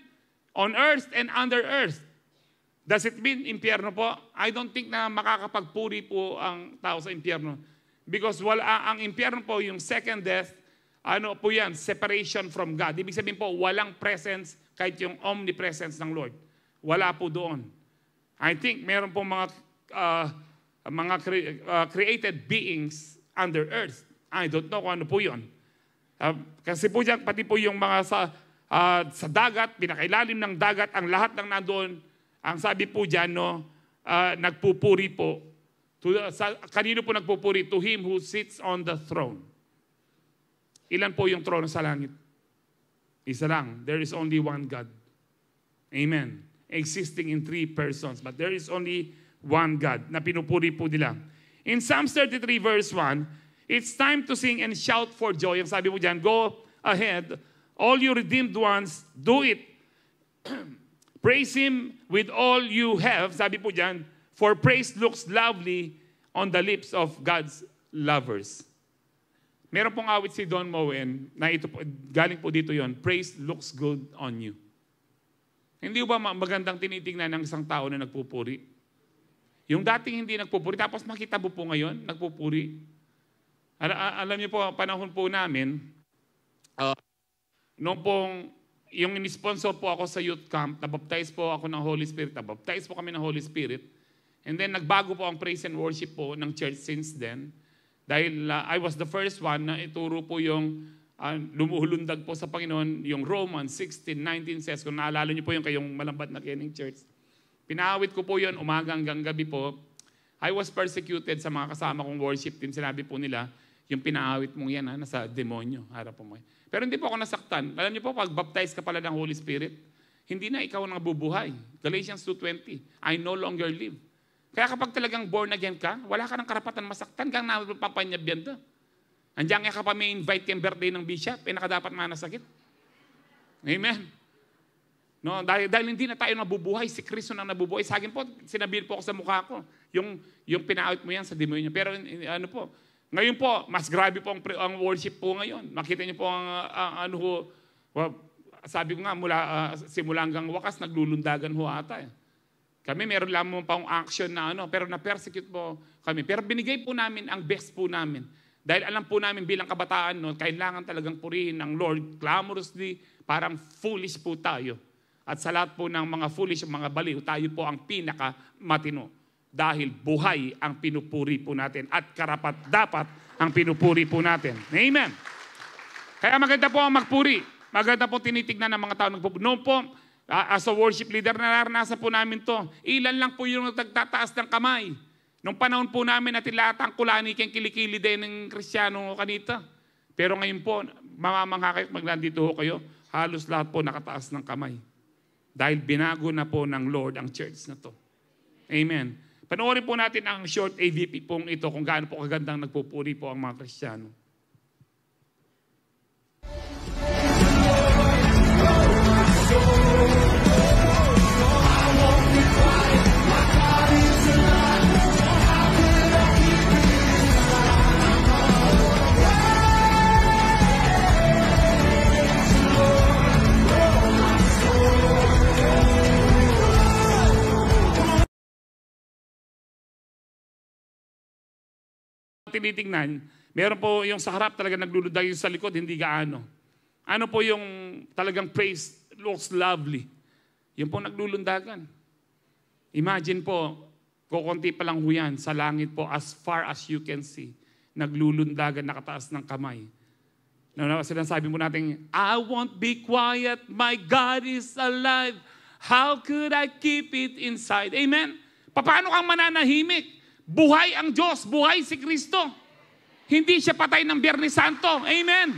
on earth, and under earth. Does it mean impyerno po? I don't think na makakapagpuri po ang tao sa impyerno. Because wala, ang impyerno po, yung second death, ano po yan, separation from God. Ibig sabihin po, walang presence kahit yung omnipresence ng Lord. Wala po doon. I think meron po mga uh, mga cre- uh, created beings under earth. I don't know kung ano po yun. Uh, kasi po dyan, pati po yung mga sa, uh, sa dagat, pinakailalim ng dagat, ang lahat ng nandoon, ang sabi po dyan, no, uh, nagpupuri po. To, sa, kanino po nagpupuri? To Him who sits on the throne. Ilan po yung trono sa langit? Isa lang. There is only one God. Amen. Existing in three persons. But there is only one God na pinupuri po nila. In Psalms 33 verse 1, it's time to sing and shout for joy. Yung sabi po dyan, go ahead. All you redeemed ones, do it. *clears throat* praise Him with all you have. Sabi po dyan, for praise looks lovely on the lips of God's lovers. Meron pong awit si Don Moen na ito po, galing po dito yon. Praise looks good on you. Hindi ba magandang tinitingnan ng isang tao na nagpupuri? Yung dating hindi nagpupuri, tapos makita mo po ngayon, nagpupuri. Al- alam niyo po, panahon po namin, uh, ah, noong pong, yung in-sponsor po ako sa youth camp, nabaptize po ako ng Holy Spirit, nabaptize po kami ng Holy Spirit, and then nagbago po ang praise and worship po ng church since then. Dahil uh, I was the first one na ituro po yung uh, lumuhulundag po sa Panginoon, yung Romans 16, 19 says, kung naalala niyo po yung kayong malambat na Kening Church, pinawit ko po yun umaga hanggang gabi po. I was persecuted sa mga kasama kong worship team. Sinabi po nila, yung pinaawit mong yan, ha, nasa demonyo, harap po mo. Pero hindi po ako nasaktan. Alam niyo po, pag baptize ka pala ng Holy Spirit, hindi na ikaw nang bubuhay. Galatians 2.20, I no longer live kaya kapag talagang born again ka, wala ka ng karapatan masaktan kang napapanyabyan doon. Andiyan nga ka pa may invite kang birthday ng bishop, eh nakadapat manasakit. Amen. No, dahil, dahil hindi na tayo nabubuhay, si Kristo na nabubuhay. Sa akin po, sinabi po ako sa mukha ko, yung, yung pinaout mo yan sa demonyo. Pero ano po, ngayon po, mas grabe po ang, ang worship po ngayon. Makita niyo po ang, ang ano ho, well, sabi ko nga, mula, uh, simula hanggang wakas, naglulundagan ho ata. Eh. Kami meron lamang pa action na ano, pero na-persecute po kami. Pero binigay po namin ang best po namin. Dahil alam po namin bilang kabataan noon, kailangan talagang purihin ng Lord clamorously, parang foolish po tayo. At sa lahat po ng mga foolish, mga baliw, tayo po ang pinaka matino. Dahil buhay ang pinupuri po natin at karapat dapat ang pinupuri po natin. Amen. Kaya maganda po ang magpuri. Maganda po tinitignan ng mga tao. Noon po, As ah, a ah, worship leader, nararanasan po namin to. Ilan lang po yung nagtataas ng kamay. Nung panahon po namin natin lahat ang kulani kayong kilikili din ng kristyano kanita. Pero ngayon po, mamamangha kayo pag nandito ho kayo, halos lahat po nakataas ng kamay. Dahil binago na po ng Lord ang church na to. Amen. Panoorin po natin ang short AVP pong ito kung gaano po kagandang nagpupuri po ang mga kristyano. tinitingnan, meron po yung sa harap talaga nagluludag yung sa likod, hindi gaano. Ano po yung talagang praise looks lovely? Yung po naglulundagan. Imagine po, kukunti pa lang huyan sa langit po, as far as you can see, naglulundagan, nakataas ng kamay. Nauna ano sinasabi mo natin, I won't be quiet, my God is alive. How could I keep it inside? Amen? Paano kang mananahimik? Buhay ang Diyos, buhay si Kristo. Hindi siya patay ng Biyernes Santo. Amen.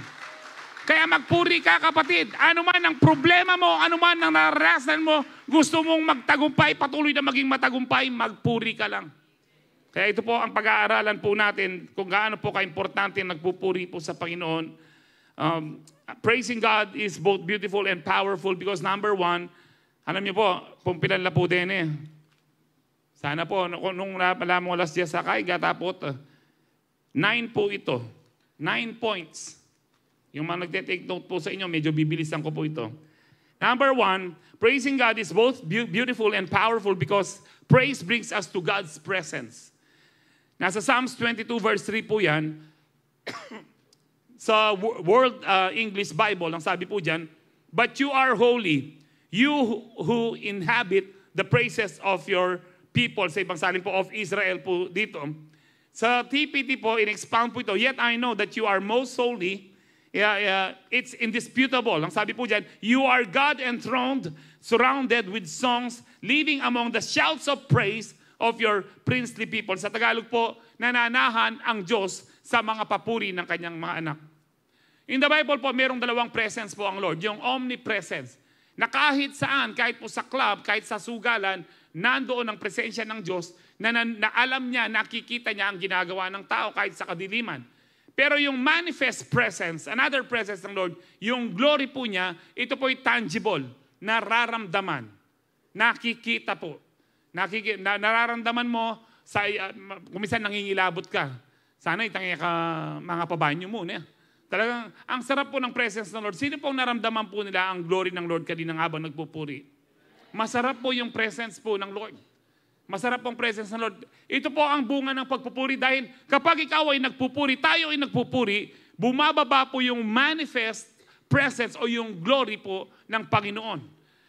Kaya magpuri ka kapatid. Ano man ang problema mo, ano man ang naranasan mo, gusto mong magtagumpay, patuloy na maging matagumpay, magpuri ka lang. Kaya ito po ang pag-aaralan po natin kung gaano po kaimportante nagpupuri po sa Panginoon. Um, praising God is both beautiful and powerful because number one, alam niyo po, pumpilan na po din eh. Sana po, nung pala mo last year sa Kaiga, tapos, uh, nine po ito. Nine points. Yung mga nagte-take note po sa inyo, medyo bibilisan ko po ito. Number one, praising God is both beautiful and powerful because praise brings us to God's presence. Nasa Psalms 22 verse 3 po yan. *coughs* sa World uh, English Bible, ang sabi po dyan, But you are holy, you who inhabit the praises of your people sa ibang salin po of Israel po dito. Sa TPT po, in-expound po ito, Yet I know that you are most holy. Yeah, yeah, it's indisputable. Ang sabi po dyan, you are God enthroned, surrounded with songs, living among the shouts of praise of your princely people. Sa Tagalog po, nananahan ang Diyos sa mga papuri ng kanyang mga anak. In the Bible po, merong dalawang presence po ang Lord, yung omnipresence. Na kahit saan, kahit po sa club, kahit sa sugalan, nandoon ang presensya ng Diyos na, na, na alam niya, nakikita niya ang ginagawa ng tao kahit sa kadiliman. Pero yung manifest presence, another presence ng Lord, yung glory po niya, ito po ay tangible, nararamdaman, nakikita po. Nakiki- na, nararamdaman mo, sa, uh, kumisan nangingilabot ka. Sana itangya ka mga pabanyo muna. Talagang, ang sarap po ng presence ng Lord. Sino pong naramdaman po nila ang glory ng Lord kanina habang nagpupuri? Masarap po yung presence po ng Lord. Masarap ang presence ng Lord. Ito po ang bunga ng pagpupuri dahil kapag ikaw ay nagpupuri, tayo ay nagpupuri, bumababa po yung manifest presence o yung glory po ng Panginoon.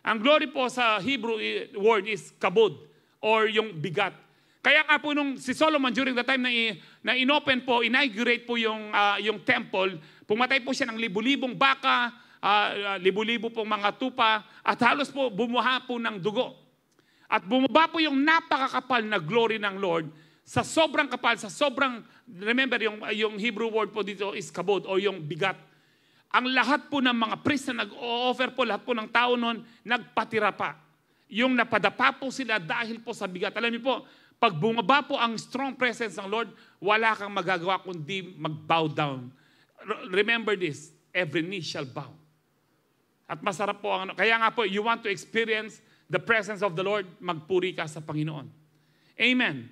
Ang glory po sa Hebrew eh, word is kabod or yung bigat. Kaya nga po nung si Solomon during the time na, i, na inopen po, inaugurate po yung, uh, yung temple, pumatay po siya ng libu-libong baka, uh, libu-libo pong mga tupa, at halos po bumuha po ng dugo. At bumaba po yung napakakapal na glory ng Lord sa sobrang kapal, sa sobrang, remember yung, yung Hebrew word po dito is kabod o yung bigat. Ang lahat po ng mga priest na nag-offer po, lahat po ng tao noon, nagpatira pa. Yung napadapa po sila dahil po sa bigat. Alam niyo po, pag bumaba po ang strong presence ng Lord, wala kang magagawa kundi mag-bow down. Remember this, every knee shall bow at masarap po ang ano. Kaya nga po, you want to experience the presence of the Lord, magpuri ka sa Panginoon. Amen.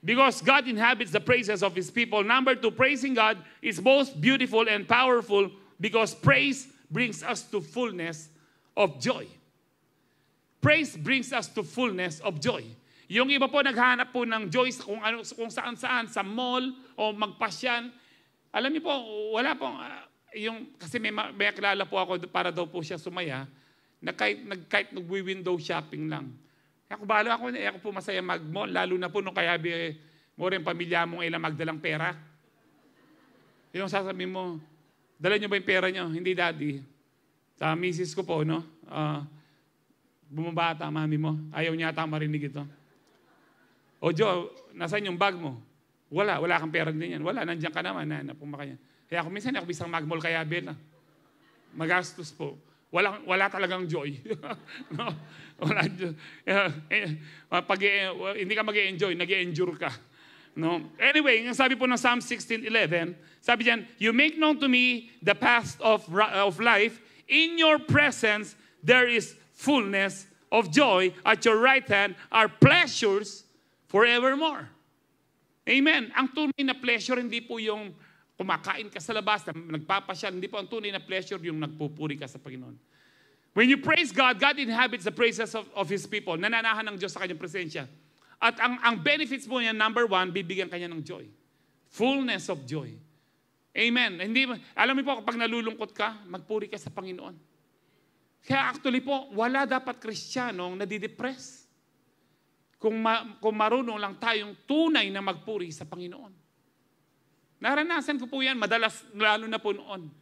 Because God inhabits the praises of His people. Number two, praising God is both beautiful and powerful because praise brings us to fullness of joy. Praise brings us to fullness of joy. Yung iba po naghahanap po ng joy kung, ano, kung saan-saan, sa mall o magpasyan. Alam niyo po, wala pong, uh, yung, kasi may, may kilala po ako para daw po siya sumaya, na kahit, nag, kahit nagwi window shopping lang. Ako balo ako, eh, ako po masaya mag-mall, lalo na po nung kaya bi, mo rin pamilya mong ilang magdalang pera. Yung sasabihin mo, dala niyo ba yung pera niyo? Hindi, daddy. Sa misis ko po, no? Uh, ah, bumabata, mami mo. Ayaw niya ata marinig ito. O Joe, nasaan yung bag mo? Wala, wala kang pera din yan. Wala, nandiyan ka naman, na, ah, napumakan yan. Kaya ako minsan ako bisang magmall kaya ben. Ah. Magastos po. Wala, wala talagang joy. *laughs* no? Wala joy. Eh, eh, pag, eh, hindi ka mag enjoy nag endure ka. No? Anyway, ang sabi po ng Psalm 16.11, sabi diyan, You make known to me the path of, of life. In your presence, there is fullness of joy. At your right hand are pleasures forevermore. Amen. Ang tunay na pleasure, hindi po yung Kumakain ka sa labas, nagpapasyal, hindi pa ang tunay na pleasure yung nagpupuri ka sa Panginoon. When you praise God, God inhabits the praises of, of His people. Nananahan ng Diyos sa kanyang presensya. At ang, ang benefits mo niya, number one, bibigyan kanya ng joy. Fullness of joy. Amen. Hindi, alam mo po, kapag nalulungkot ka, magpuri ka sa Panginoon. Kaya actually po, wala dapat kristyanong nadidepress. Kung, ma, kung marunong lang tayong tunay na magpuri sa Panginoon. Naranasan ko po yan, madalas lalo na po noon.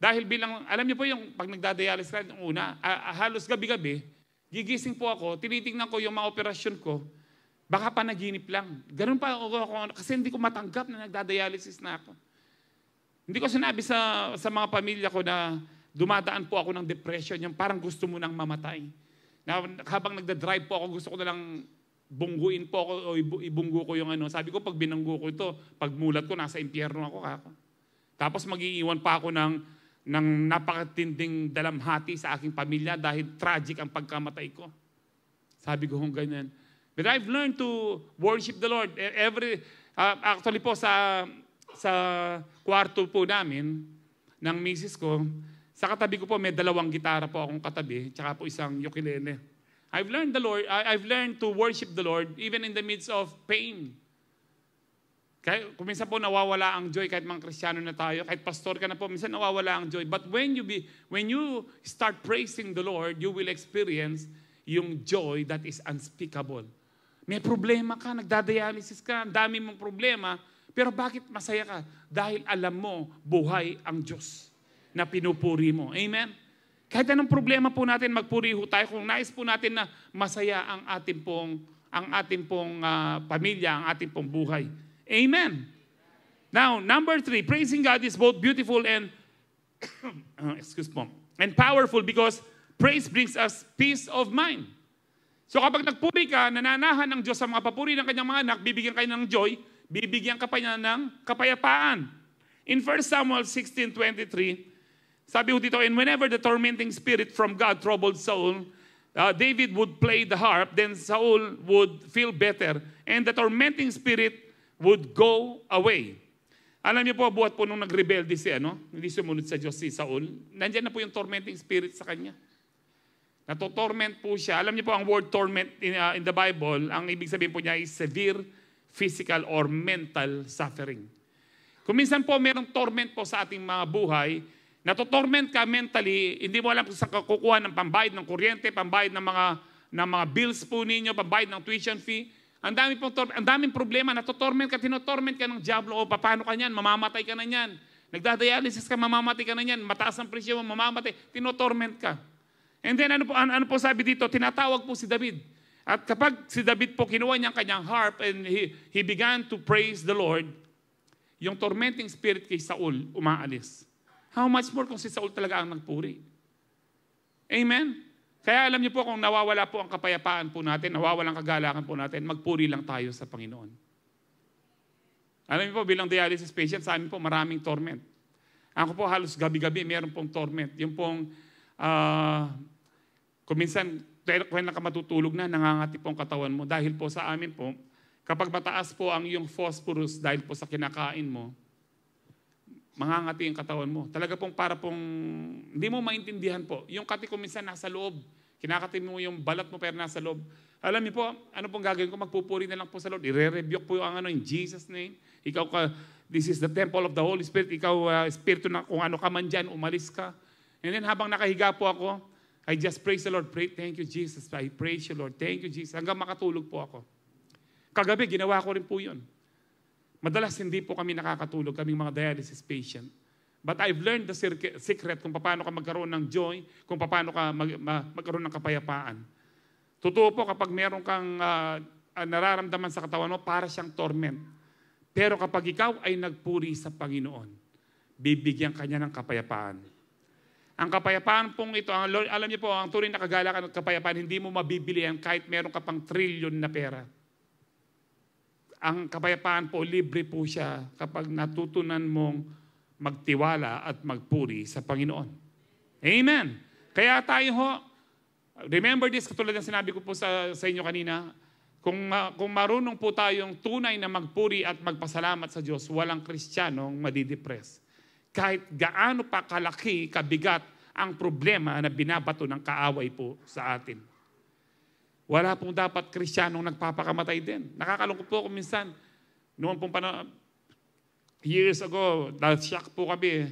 Dahil bilang, alam niyo po yung pag nagdadialysis ka, una, ah, ah, halos gabi-gabi, gigising po ako, tinitingnan ko yung mga operasyon ko, baka panaginip lang. Ganun pa ako, ako kasi hindi ko matanggap na nagdadialysis na ako. Hindi ko sinabi sa, sa mga pamilya ko na dumadaan po ako ng depression, yung parang gusto mo nang mamatay. Na, habang nagda-drive po ako, gusto ko na lang bungguin po ako o ibunggo ko yung ano. Sabi ko, pag binanggo ko ito, pag mulat ko, nasa impyerno ako. Kako. Tapos magiiwan pa ako ng, ng napakatinding dalamhati sa aking pamilya dahil tragic ang pagkamatay ko. Sabi ko kung ganyan. But I've learned to worship the Lord. E, every, uh, actually po sa, sa kwarto po namin, ng misis ko, sa katabi ko po may dalawang gitara po akong katabi, tsaka po isang ukulele. I've learned the Lord, I, I've learned to worship the Lord even in the midst of pain. Kaya, kung minsan po nawawala ang joy kahit mga Kristiyano na tayo, kahit pastor ka na po, minsan nawawala ang joy. But when you, be, when you start praising the Lord, you will experience yung joy that is unspeakable. May problema ka, nagdadialysis ka, dami mong problema, pero bakit masaya ka? Dahil alam mo, buhay ang Diyos na pinupuri mo. Amen? Kahit anong problema po natin, magpuri ho tayo kung nais po natin na masaya ang atin pong, ang atin pong uh, pamilya, ang atin pong buhay. Amen. Now, number three, praising God is both beautiful and *coughs* ah, excuse po, and powerful because praise brings us peace of mind. So kapag nagpuri ka, nananahan ng Diyos sa mga papuri ng kanyang mga anak, bibigyan kayo ng joy, bibigyan ka pa niya ng kapayapaan. In 1 Samuel 16.23, sabi dito, and whenever the tormenting spirit from God troubled Saul, uh, David would play the harp, then Saul would feel better, and the tormenting spirit would go away. Alam niyo po, buhat po nung nagrebelde si ano, hindi sumunod sa Diyos si Saul, nandiyan na po yung tormenting spirit sa kanya. Natotorment po siya. Alam niyo po, ang word torment in, uh, in the Bible, ang ibig sabihin po niya is severe physical or mental suffering. Kung minsan po merong torment po sa ating mga buhay, Natotorment ka mentally, hindi mo alam kung saan kukuha ng pambayad ng kuryente, pambayad ng mga, ng mga bills po ninyo, pambayad ng tuition fee. Ang dami pong ang daming problema, natotorment ka, tinotorment ka ng diablo, o paano ka niyan, mamamatay ka na niyan. Nagdadialysis ka, mamamatay ka na niyan, mataas ang presyo mo, mamamatay, tinotorment ka. And then ano po, ano, ano po sabi dito, tinatawag po si David. At kapag si David po kinuha niya ang kanyang harp and he, he began to praise the Lord, yung tormenting spirit kay Saul umaalis. How much more kung si Saul talaga ang nagpuri? Amen? Kaya alam niyo po kung nawawala po ang kapayapaan po natin, nawawalang kagalakan po natin, magpuri lang tayo sa Panginoon. Alam niyo po, bilang dialysis patient, sa amin po maraming torment. Ako po halos gabi-gabi meron pong torment. Yung pong, uh, ah, kuminsan, kung lang ka matutulog na, nangangati po ang katawan mo. Dahil po sa amin po, kapag mataas po ang iyong phosphorus dahil po sa kinakain mo, mangangati ang katawan mo. Talaga pong para pong hindi mo maintindihan po. Yung kati ko minsan nasa loob. Kinakati mo yung balat mo pero nasa loob. Alam niyo po, ano pong gagawin ko? Magpupuri na lang po sa Lord. Ire-rebuke po yung ano in Jesus name. Ikaw ka, this is the temple of the Holy Spirit. Ikaw, uh, Espiritu na kung ano ka man dyan, umalis ka. And then habang nakahiga po ako, I just praise the Lord. Pray, thank you Jesus. I praise you Lord. Thank you Jesus. Hanggang makatulog po ako. Kagabi, ginawa ko rin po yun. Madalas hindi po kami nakakatulog, kaming mga dialysis patient. But I've learned the secret kung paano ka magkaroon ng joy, kung paano ka mag, ma, magkaroon ng kapayapaan. Totoo po kapag meron kang uh, nararamdaman sa katawan mo, para siyang torment. Pero kapag ikaw ay nagpuri sa Panginoon, bibigyan kanya ng kapayapaan. Ang kapayapaan pong ito, ang, alam niyo po, ang tunay na kagalakan ng kapayapaan, hindi mo mabibili yan kahit meron ka pang trilyon na pera ang kapayapaan po, libre po siya kapag natutunan mong magtiwala at magpuri sa Panginoon. Amen. Kaya tayo ho, remember this, katulad ng sinabi ko po sa, sa inyo kanina, kung, ma, kung marunong po tayong tunay na magpuri at magpasalamat sa Diyos, walang kristyanong madidepress. Kahit gaano pa kalaki, kabigat ang problema na binabato ng kaaway po sa atin. Wala pong dapat Kristiyanong nagpapakamatay din. Nakakalungkot po ako minsan. Noon pong pana years ago, dahil shock po kami,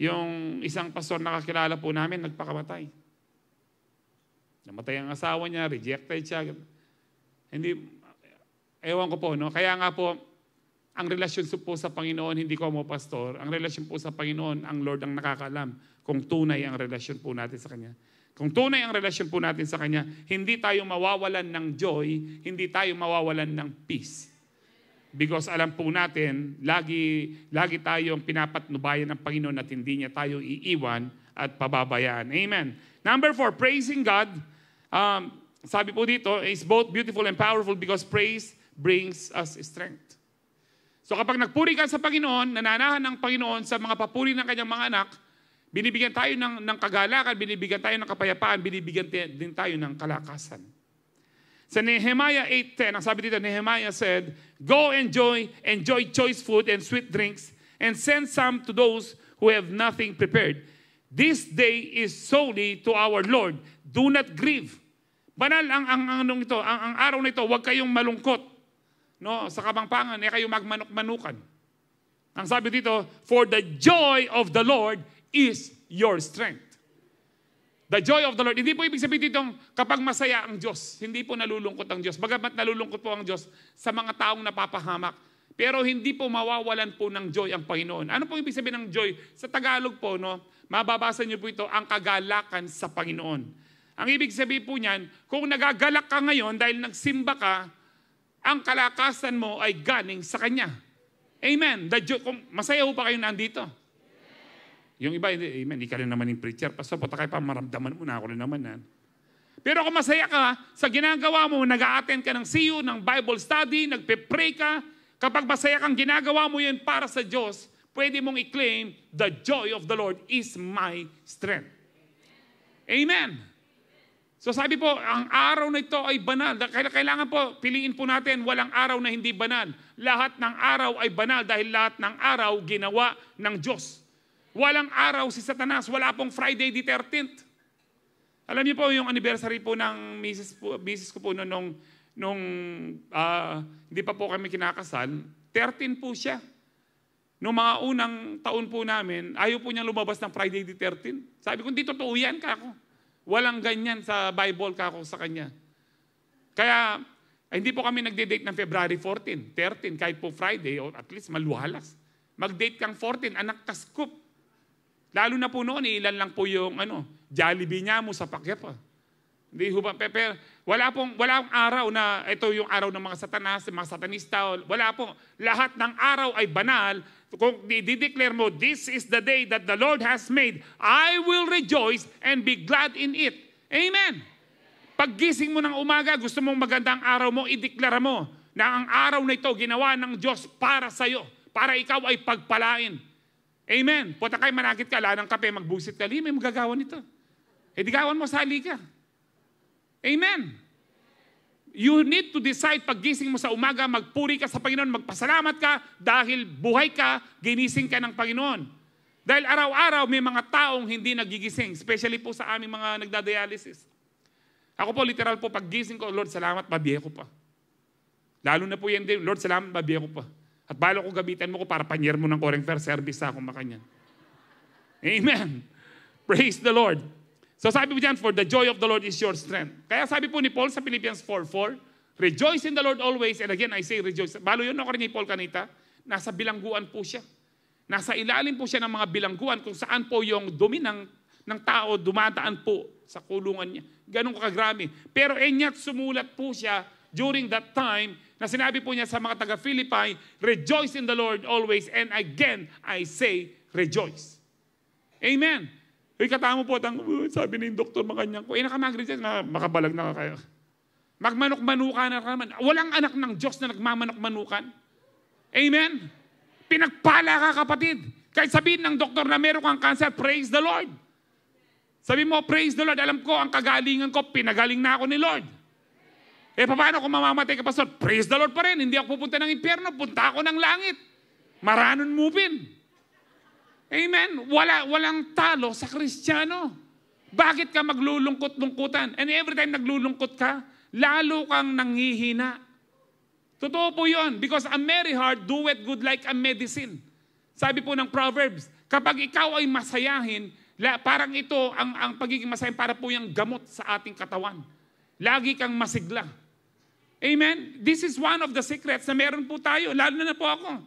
yung isang pastor na kakilala po namin, nagpakamatay. Namatay ang asawa niya, rejected siya. Hindi, ewan ko po, no? Kaya nga po, ang relasyon po sa Panginoon, hindi ko mo pastor, ang relasyon po sa Panginoon, ang Lord ang nakakalam kung tunay ang relasyon po natin sa Kanya. Kung tunay ang relasyon po natin sa Kanya, hindi tayo mawawalan ng joy, hindi tayo mawawalan ng peace. Because alam po natin, lagi, lagi tayong pinapatnubayan ng Panginoon at hindi niya tayo iiwan at pababayaan. Amen. Number four, praising God. Um, sabi po dito, is both beautiful and powerful because praise brings us strength. So kapag nagpuri ka sa Panginoon, nananahan ng Panginoon sa mga papuri ng kanyang mga anak, Binibigyan tayo ng, ng kagalakan, binibigyan tayo ng kapayapaan, binibigyan din tayo ng kalakasan. Sa Nehemiah 8.10, ang sabi dito, Nehemiah said, Go enjoy, enjoy choice food and sweet drinks, and send some to those who have nothing prepared. This day is solely to our Lord. Do not grieve. Banal ang, ang, ang, anong ito, ang, ang araw nito, huwag kayong malungkot. No, sa kabangpangan, eh kayo magmanok-manukan. Ang sabi dito, for the joy of the Lord is your strength. The joy of the Lord. Hindi po ibig sabihin dito kapag masaya ang Diyos, hindi po nalulungkot ang Diyos. Bagamat nalulungkot po ang Diyos sa mga taong napapahamak. Pero hindi po mawawalan po ng joy ang Panginoon. Ano po ibig sabihin ng joy? Sa Tagalog po, no, mababasa niyo po ito, ang kagalakan sa Panginoon. Ang ibig sabihin po niyan, kung nagagalak ka ngayon dahil nagsimba ka, ang kalakasan mo ay galing sa Kanya. Amen. The joy, kung masaya po pa kayo nandito. Yung iba, hindi, amen, ikaw rin naman yung preacher. Pastor, puta pa, maramdaman mo na ako rin naman. Ha? Pero kung masaya ka, sa ginagawa mo, nag attend ka ng CU, ng Bible study, nagpe-pray ka, kapag masaya kang ginagawa mo yun para sa Diyos, pwede mong i-claim, the joy of the Lord is my strength. Amen. So sabi po, ang araw na ito ay banal. Kailangan po, piliin po natin, walang araw na hindi banal. Lahat ng araw ay banal dahil lahat ng araw ginawa ng Diyos. Walang araw si Satanas, wala pong Friday the 13th. Alam niyo po yung anniversary po ng misis, po, misis ko po noon nung, nung uh, hindi pa po kami kinakasal, 13 po siya. Noong mga unang taon po namin, ayaw po niyang lumabas ng Friday the 13. Sabi ko, hindi totoo yan, kako. Walang ganyan sa Bible, kako, sa kanya. Kaya, ay, eh, hindi po kami nagde-date ng February 14, 13, kahit po Friday, or at least maluhalas. Mag-date kang 14, anak kaskup. Lalo na po noon, ilan lang po yung ano, Jollibee niya mo sa pakya pa. Hindi ho ba, pero wala pong, wala pong araw na ito yung araw ng mga satanas, mga satanista, wala pong, lahat ng araw ay banal. Kung di-declare mo, this is the day that the Lord has made, I will rejoice and be glad in it. Amen. Paggising mo ng umaga, gusto mong magandang araw mo, ideklara mo na ang araw na ito ginawa ng Diyos para sa iyo, para ikaw ay pagpalain. Amen. Punta kayo, manakit ka, ala ng kape, magbusit ka, may magagawa nito. E di gawan mo, sali ka. Amen. You need to decide paggising mo sa umaga, magpuri ka sa Panginoon, magpasalamat ka dahil buhay ka, ginising ka ng Panginoon. Dahil araw-araw may mga taong hindi nagigising, especially po sa aming mga nagda-dialysis. Ako po, literal po, paggising ko, Lord, salamat, babiye ko pa. Lalo na po yan, Lord, salamat, babiye ko pa. At balo ko gamitan mo ko para panyer mo ng oring fair service sa akong makanyan. Amen. Praise the Lord. So sabi mo dyan, for the joy of the Lord is your strength. Kaya sabi po ni Paul sa Philippians 4.4, Rejoice in the Lord always. And again, I say rejoice. Balo yun ako ni Paul kanita. Nasa bilangguan po siya. Nasa ilalim po siya ng mga bilangguan kung saan po yung dumi ng, ng tao dumadaan po sa kulungan niya. Ganun kagrami. Pero enyat eh, sumulat po siya during that time na sinabi po niya sa mga taga-Philippi, Rejoice in the Lord always, and again, I say, rejoice. Amen. Uy, katama po, tang, sabi ni doktor makanyang kanyang ko, eh, nakamagrid siya, na, makabalag na kayo. Magmanok-manukan na naman. Walang anak ng Diyos na nagmamanok-manukan. Amen? Pinagpala ka, kapatid. Kahit sabihin ng doktor na meron kang cancer, praise the Lord. Sabi mo, praise the Lord. Alam ko, ang kagalingan ko, pinagaling na ako ni Lord. Eh, paano kung mamamatay ka, Pastor? Praise the Lord pa rin. Hindi ako pupunta ng impyerno. Punta ako ng langit. Maranon mupin. Amen. Wala, walang talo sa Kristiyano. Bakit ka maglulungkot-lungkutan? And every time naglulungkot ka, lalo kang nanghihina. Totoo po yun. Because a merry heart doeth good like a medicine. Sabi po ng Proverbs, kapag ikaw ay masayahin, parang ito, ang, ang pagiging masayahin para po yung gamot sa ating katawan. Lagi kang masigla. Amen? This is one of the secrets na meron po tayo, lalo na na po ako.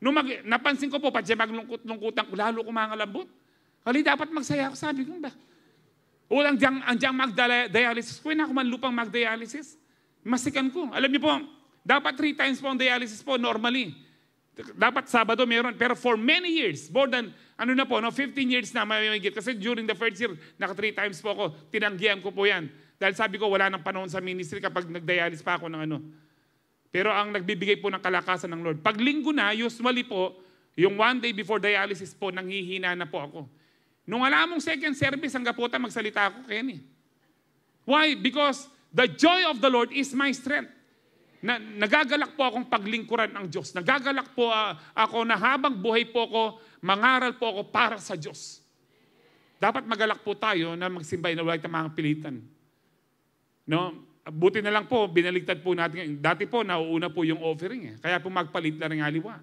Nung mag, napansin ko po, padya maglungkot-lungkutan ko, lalo ko mga lambot. Kali dapat magsaya ako, sabi ko ba? Walang diyang, ang diyang magdialysis ko, eh, na ako man lupang mag-dialysis. Masikan ko. Alam niyo po, dapat three times po ang dialysis po normally. Dapat Sabado meron. Pero for many years, more than, ano na po, no, 15 years na may Kasi during the first year, naka three times po ako, tinanggihan ko po yan. Dahil sabi ko, wala nang panahon sa ministry kapag nagdialis pa ako ng ano. Pero ang nagbibigay po ng kalakasan ng Lord. Pag linggo na, usually po, yung one day before dialysis po, nanghihina na po ako. Nung wala mong second service, ang kaputa, magsalita ako, Kenny. Why? Because the joy of the Lord is my strength. Na, nagagalak po akong paglingkuran ng Diyos. Nagagalak po uh, ako na habang buhay po ako, mangaral po ako para sa Diyos. Dapat magalak po tayo na magsimbay na walang tamang pilitan. No? Buti na lang po, binaligtad po natin. Dati po, nauuna po yung offering. Eh. Kaya po magpalit na rin aliwa.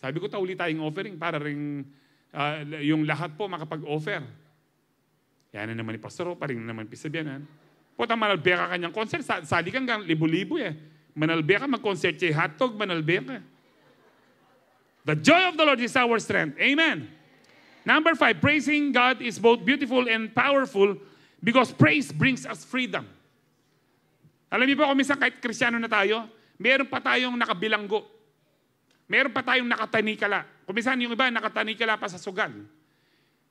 Sabi ko, tauli tayong offering para rin uh, yung lahat po makapag-offer. Yan na naman ni Pastor, pa rin naman pisabianan. Ah. Puta, manalbe ka kanyang concert. Sa sali kang libo-libo eh. Manalbe mag-concert siya hotdog, manalbe The joy of the Lord is our strength. Amen. Number five, praising God is both beautiful and powerful because praise brings us freedom. Alam niyo ba kung minsan kahit krisyano na tayo, meron pa tayong nakabilanggo. Meron pa tayong nakatanikala. Kung minsan yung iba nakatanikala pa sa sugal.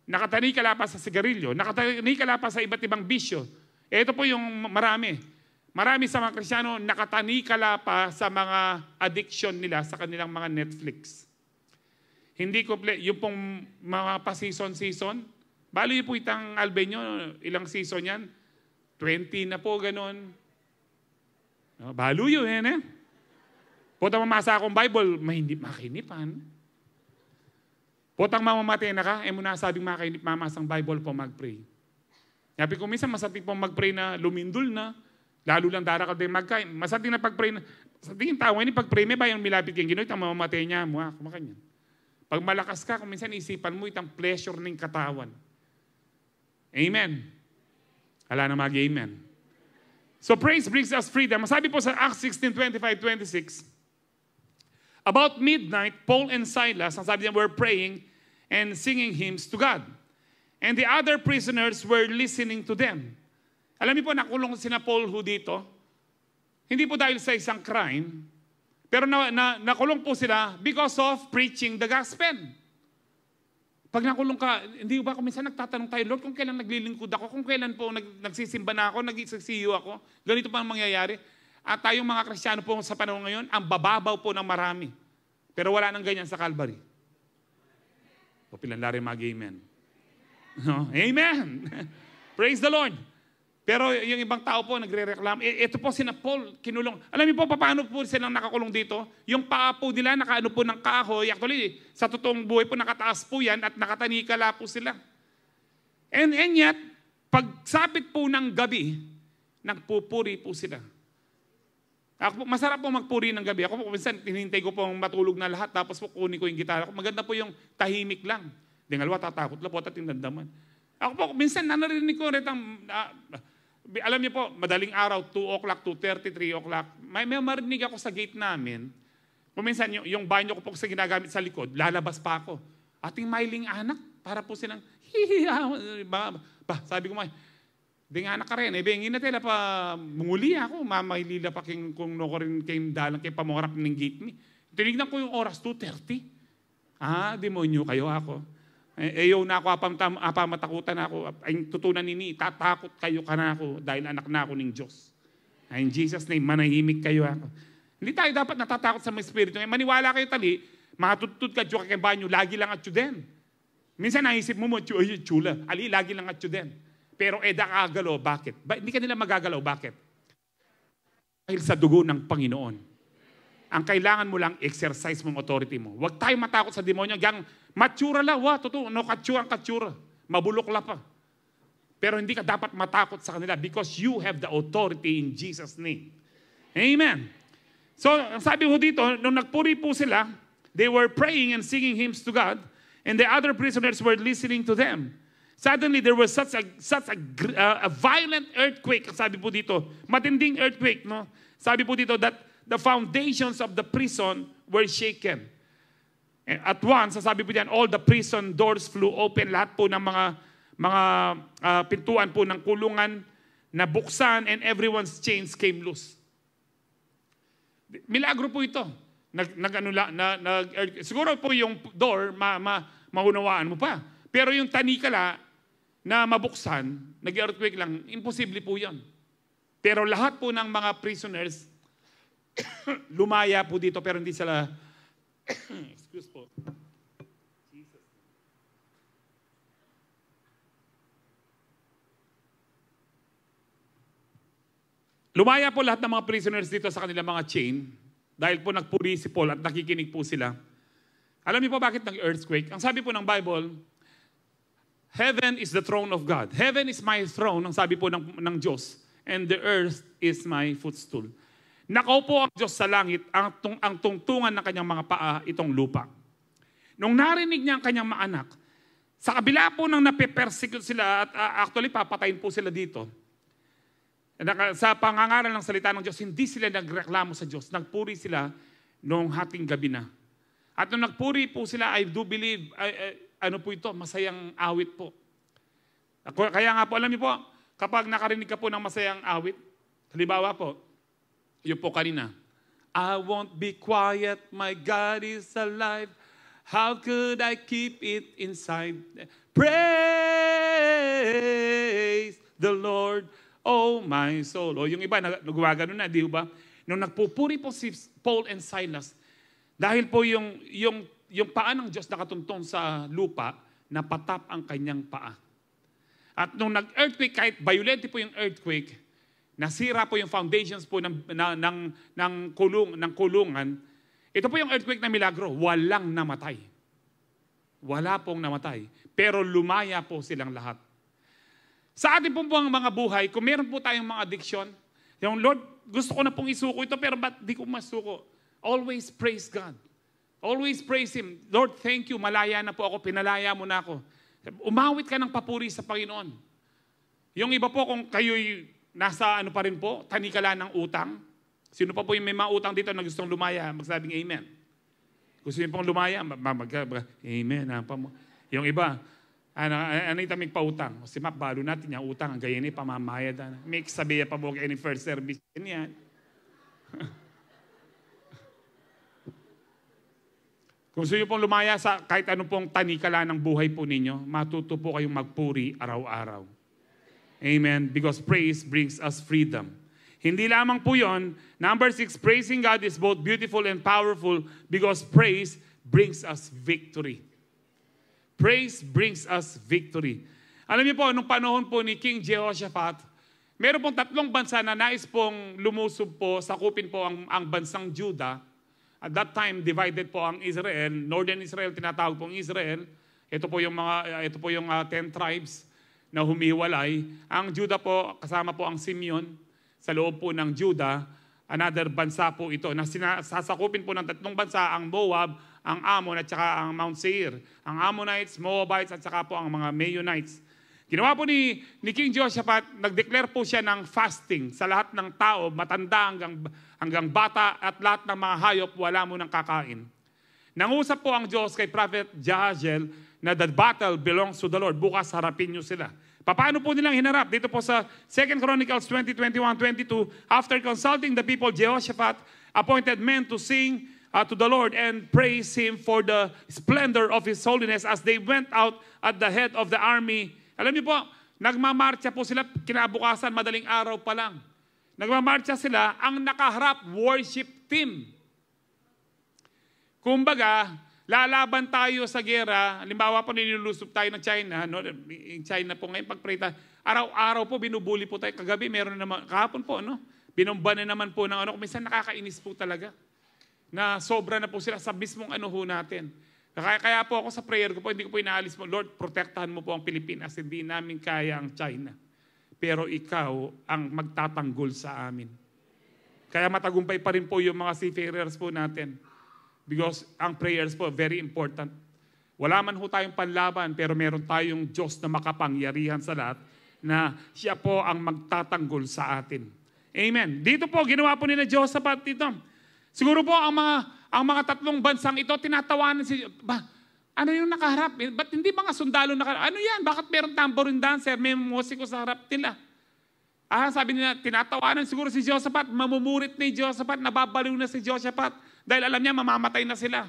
Nakatanikala pa sa sigarilyo. Nakatanikala pa sa iba't ibang bisyo. Eh, ito po yung marami. Marami sa mga krisyano nakatanikala pa sa mga addiction nila sa kanilang mga Netflix. Hindi complete. Yung pong mga pa-season-season, bali po itang Albenyo, ilang season yan? 20 na po, ganun. Value oh, yun yan eh. Putang mamasa akong Bible, mahinip makinipan. Putang mamamatay na ka, eh muna sabing makinip mamasang Bible po mag-pray. Sabi ko, minsan masating po mag-pray na lumindol na, lalo lang dara ka din magkain. Masating na pag-pray na, sabihin tao, ngayon pag-pray may ba yung milapit kang ginoy, itang mamamatay niya, mukha, kumakanyan. Pag malakas ka, kung minsan isipan mo itang pleasure ng katawan. Amen. Ala na mag-amen. So praise brings us freedom. Sabi po sa Acts 16, 25, 26, About midnight, Paul and Silas, ang sabi niya, were praying and singing hymns to God. And the other prisoners were listening to them. Alam niyo po, nakulong sina Paul ho dito. Hindi po dahil sa isang crime, pero na, na, nakulong po sila because of preaching the gospel. Pag nakulong ka, hindi ba kung minsan nagtatanong tayo, Lord, kung kailan naglilingkod ako, kung kailan po nag, nagsisimba na ako, nagsisiyo ako, ganito pa ang mangyayari. At tayong mga Kristiyano po sa panahon ngayon, ang bababaw po ng marami. Pero wala nang ganyan sa Calvary. Papilan na rin mag-amen. No? Amen! *laughs* Praise the Lord! Pero yung ibang tao po nagre-reklamo. E, ito po si Paul, kinulong. Alam niyo po paano po silang nakakulong dito? Yung paa po nila nakaano po ng kahoy. Actually, sa totoong buhay po nakataas po yan at nakatanikala po sila. And, and yet, pagsapit po ng gabi, nagpupuri po sila. Ako, po, masarap po magpuri ng gabi. Ako po, minsan, hinihintay ko pong matulog na lahat, tapos po kunin ko yung gitara ko. Maganda po yung tahimik lang. Dengalwa, tatakot lang po at tinandaman. Ako po, minsan nanarinig ko retang, uh, ah, alam niyo po, madaling araw, 2 o'clock, 2.30, 3 o'clock, may, may marinig ako sa gate namin, Kuminsan, yung, yung banyo ko po sa ginagamit sa likod, lalabas pa ako. Ating mailing anak, para po silang, *laughs* ba, ba, sabi ko, ding anak ka rin, eh, bingin na tela pa, munguli ako, mamailila pa king, kung no ko rin kayong dalang, kay pamorap ng gate ni. Tinignan ko yung oras, 2.30. Ah, demonyo kayo ako. Eh, ayaw eh, na ako, apamtam, apamatakutan ako. Ay tutunan nini, tatakot kayo ka na ako dahil anak na ako ng Diyos. Ay, ah, in Jesus name, manahimik kayo ako. Hindi tayo dapat natatakot sa mga espiritu. Eh, maniwala kayo tali, makatutod ka, tiyok ka banyo, lagi lang at den. Minsan naisip mo mo, ay, chula. Ali, lagi lang at den. Pero eda eh, kagalaw, bakit? Ba, hindi ka nila magagalaw, bakit? Dahil sa dugo ng Panginoon ang kailangan mo lang, exercise mong authority mo. Huwag tayong matakot sa demonyo. Gang, matsura la, wa, totoo. No, katsura ang katsura. Mabulok la pa. Pero hindi ka dapat matakot sa kanila because you have the authority in Jesus' name. Amen. So, sabi ko dito, nung nagpuri po sila, they were praying and singing hymns to God, and the other prisoners were listening to them. Suddenly, there was such a, such a, uh, a violent earthquake. Sabi po dito, matinding earthquake, no? Sabi po dito that the foundations of the prison were shaken. And at once, sabi po diyan, all the prison doors flew open. Lahat po ng mga, mga uh, pintuan po ng kulungan na buksan and everyone's chains came loose. Milagro po ito. Nag, nag, ano, na, nag, er, siguro po yung door, ma, ma, maunawaan mo pa. Pero yung tanikala na mabuksan, nag-earthquake lang, imposible po yon. Pero lahat po ng mga prisoners *coughs* lumaya po dito pero hindi sila *coughs* excuse po Jesus. Lumaya po lahat ng mga prisoners dito sa kanilang mga chain dahil po nagpuri si Paul at nakikinig po sila. Alam niyo po bakit nag-earthquake? Ang sabi po ng Bible, Heaven is the throne of God. Heaven is my throne, ang sabi po ng, ng Diyos. And the earth is my footstool. Nakaupo ang Diyos sa langit, ang, tung, ang tungtungan ng kanyang mga paa, itong lupa. Nung narinig niya ang kanyang mga anak, sa kabila po nang nape-persecute sila, at uh, actually papatayin po sila dito, sa pangangaral ng salita ng Diyos, hindi sila nagreklamo sa Diyos. Nagpuri sila noong hating gabi na. At nung nagpuri po sila, I do believe, ay, ay, ano po ito, masayang awit po. Kaya nga po, alam niyo po, kapag nakarinig ka po ng masayang awit, halimbawa po, yung po kanina. I won't be quiet. My God is alive. How could I keep it inside? Praise the Lord, oh my soul. O oh, yung iba, nagwagano na, di ba? Nung nagpupuri po si Paul and Silas, dahil po yung, yung, yung paa ng Diyos nakatuntun sa lupa, napatap ang kanyang paa. At nung nag-earthquake, kahit violent po yung earthquake, Nasira po yung foundations po ng, na, ng, ng, kulung, ng kulungan. Ito po yung earthquake na milagro. Walang namatay. Wala pong namatay. Pero lumaya po silang lahat. Sa ating pong mga buhay, kung meron po tayong mga addiction, yung Lord, gusto ko na pong isuko ito, pero ba't di ko masuko? Always praise God. Always praise Him. Lord, thank you. Malaya na po ako. Pinalaya mo na ako. Umawit ka ng papuri sa Panginoon. Yung iba po, kung kayo'y nasa ano pa rin po, tanikala ng utang. Sino pa po yung may mga utang dito na gustong lumaya, magsabing amen. Gusto niyo pong lumaya, mag, amen, apa mo. Yung iba, ano, ano yung tamig pautang? Si Mac, balo natin niya, utang, ang gaya niya, eh, pamamayad. Ano. May sabiya pa mo any first service. Yan yan. *laughs* Kung gusto nyo pong lumaya sa kahit anong pong tanikala ng buhay po ninyo, matuto po kayong magpuri araw-araw. Amen. Because praise brings us freedom. Hindi lamang po yon. Number six, praising God is both beautiful and powerful because praise brings us victory. Praise brings us victory. Alam niyo po, nung panahon po ni King Jehoshaphat, meron pong tatlong bansa na nais pong lumusob po, sakupin po ang, ang bansang Juda. At that time, divided po ang Israel. Northern Israel, tinatawag pong Israel. Ito po yung mga, ito po yung uh, ten tribes na humiwalay. Ang Juda po, kasama po ang Simeon, sa loob po ng Juda, another bansa po ito, na sasakupin po ng tatlong bansa, ang Moab, ang Ammon at saka ang Mount Seir, ang Ammonites, Moabites at saka po ang mga Maonites. Ginawa po ni, ni King Jehoshaphat, nag-declare po siya ng fasting sa lahat ng tao, matanda hanggang, hanggang bata at lahat ng mga hayop, wala mo nang kakain. Nangusap po ang Diyos kay Prophet Jahaziel na that battle belongs to the Lord. Bukas harapin nyo sila. Paano po nilang hinarap? Dito po sa 2 Chronicles 20, 21-22, after consulting the people, Jehoshaphat appointed men to sing uh, to the Lord and praise Him for the splendor of His holiness as they went out at the head of the army. Alam niyo po, nagmamarcha po sila kinabukasan, madaling araw pa lang. Nagmamarcha sila ang nakaharap worship team. Kumbaga, Lalaban tayo sa gera. Halimbawa po, nilulusob tayo ng China. No? China po ngayon, pag tayo. Araw-araw po, binubuli po tayo. Kagabi, meron naman, kahapon po, no? Binomba na naman po ng ano. Minsan nakakainis po talaga. Na sobra na po sila sa mismong ano ho natin. Kaya, kaya po ako sa prayer ko po, hindi ko po inaalis mo, Lord, protektahan mo po ang Pilipinas. Hindi namin kaya ang China. Pero ikaw ang magtatanggol sa amin. Kaya matagumpay pa rin po yung mga seafarers po natin. Because ang prayers po, very important. Wala man ho tayong panlaban, pero meron tayong Diyos na makapangyarihan sa lahat na siya po ang magtatanggol sa atin. Amen. Dito po, ginawa po ni na Josaphat dito. Siguro po ang mga, ang mga tatlong bansang ito, tinatawanan si... Ba, ano yung nakaharap? Eh, ba't hindi mga sundalo nakaharap? Ano yan? Bakit meron tamborin dancer? May musiko sa harap nila. Ah, sabi nila, tinatawanan siguro si Josaphat, mamumurit ni Josaphat, nababaliw na si Josaphat. Dahil alam niya, mamamatay na sila.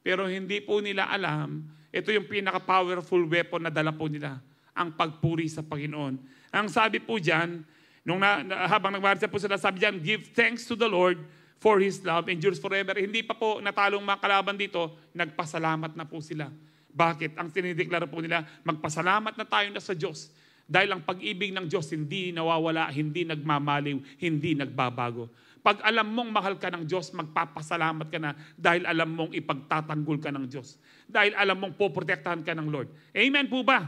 Pero hindi po nila alam, ito yung pinaka-powerful weapon na dala po nila, ang pagpuri sa Panginoon. Ang sabi po dyan, nung na, habang nagmarsa po sila, sabi dyan, give thanks to the Lord for His love endures forever. Hindi pa po natalong mga kalaban dito, nagpasalamat na po sila. Bakit? Ang tinideklara po nila, magpasalamat na tayo na sa Diyos. Dahil ang pag-ibig ng Diyos hindi nawawala, hindi nagmamaliw, hindi nagbabago. Pag alam mong mahal ka ng Diyos, magpapasalamat ka na dahil alam mong ipagtatanggol ka ng Diyos. Dahil alam mong poprotektahan ka ng Lord. Amen po ba?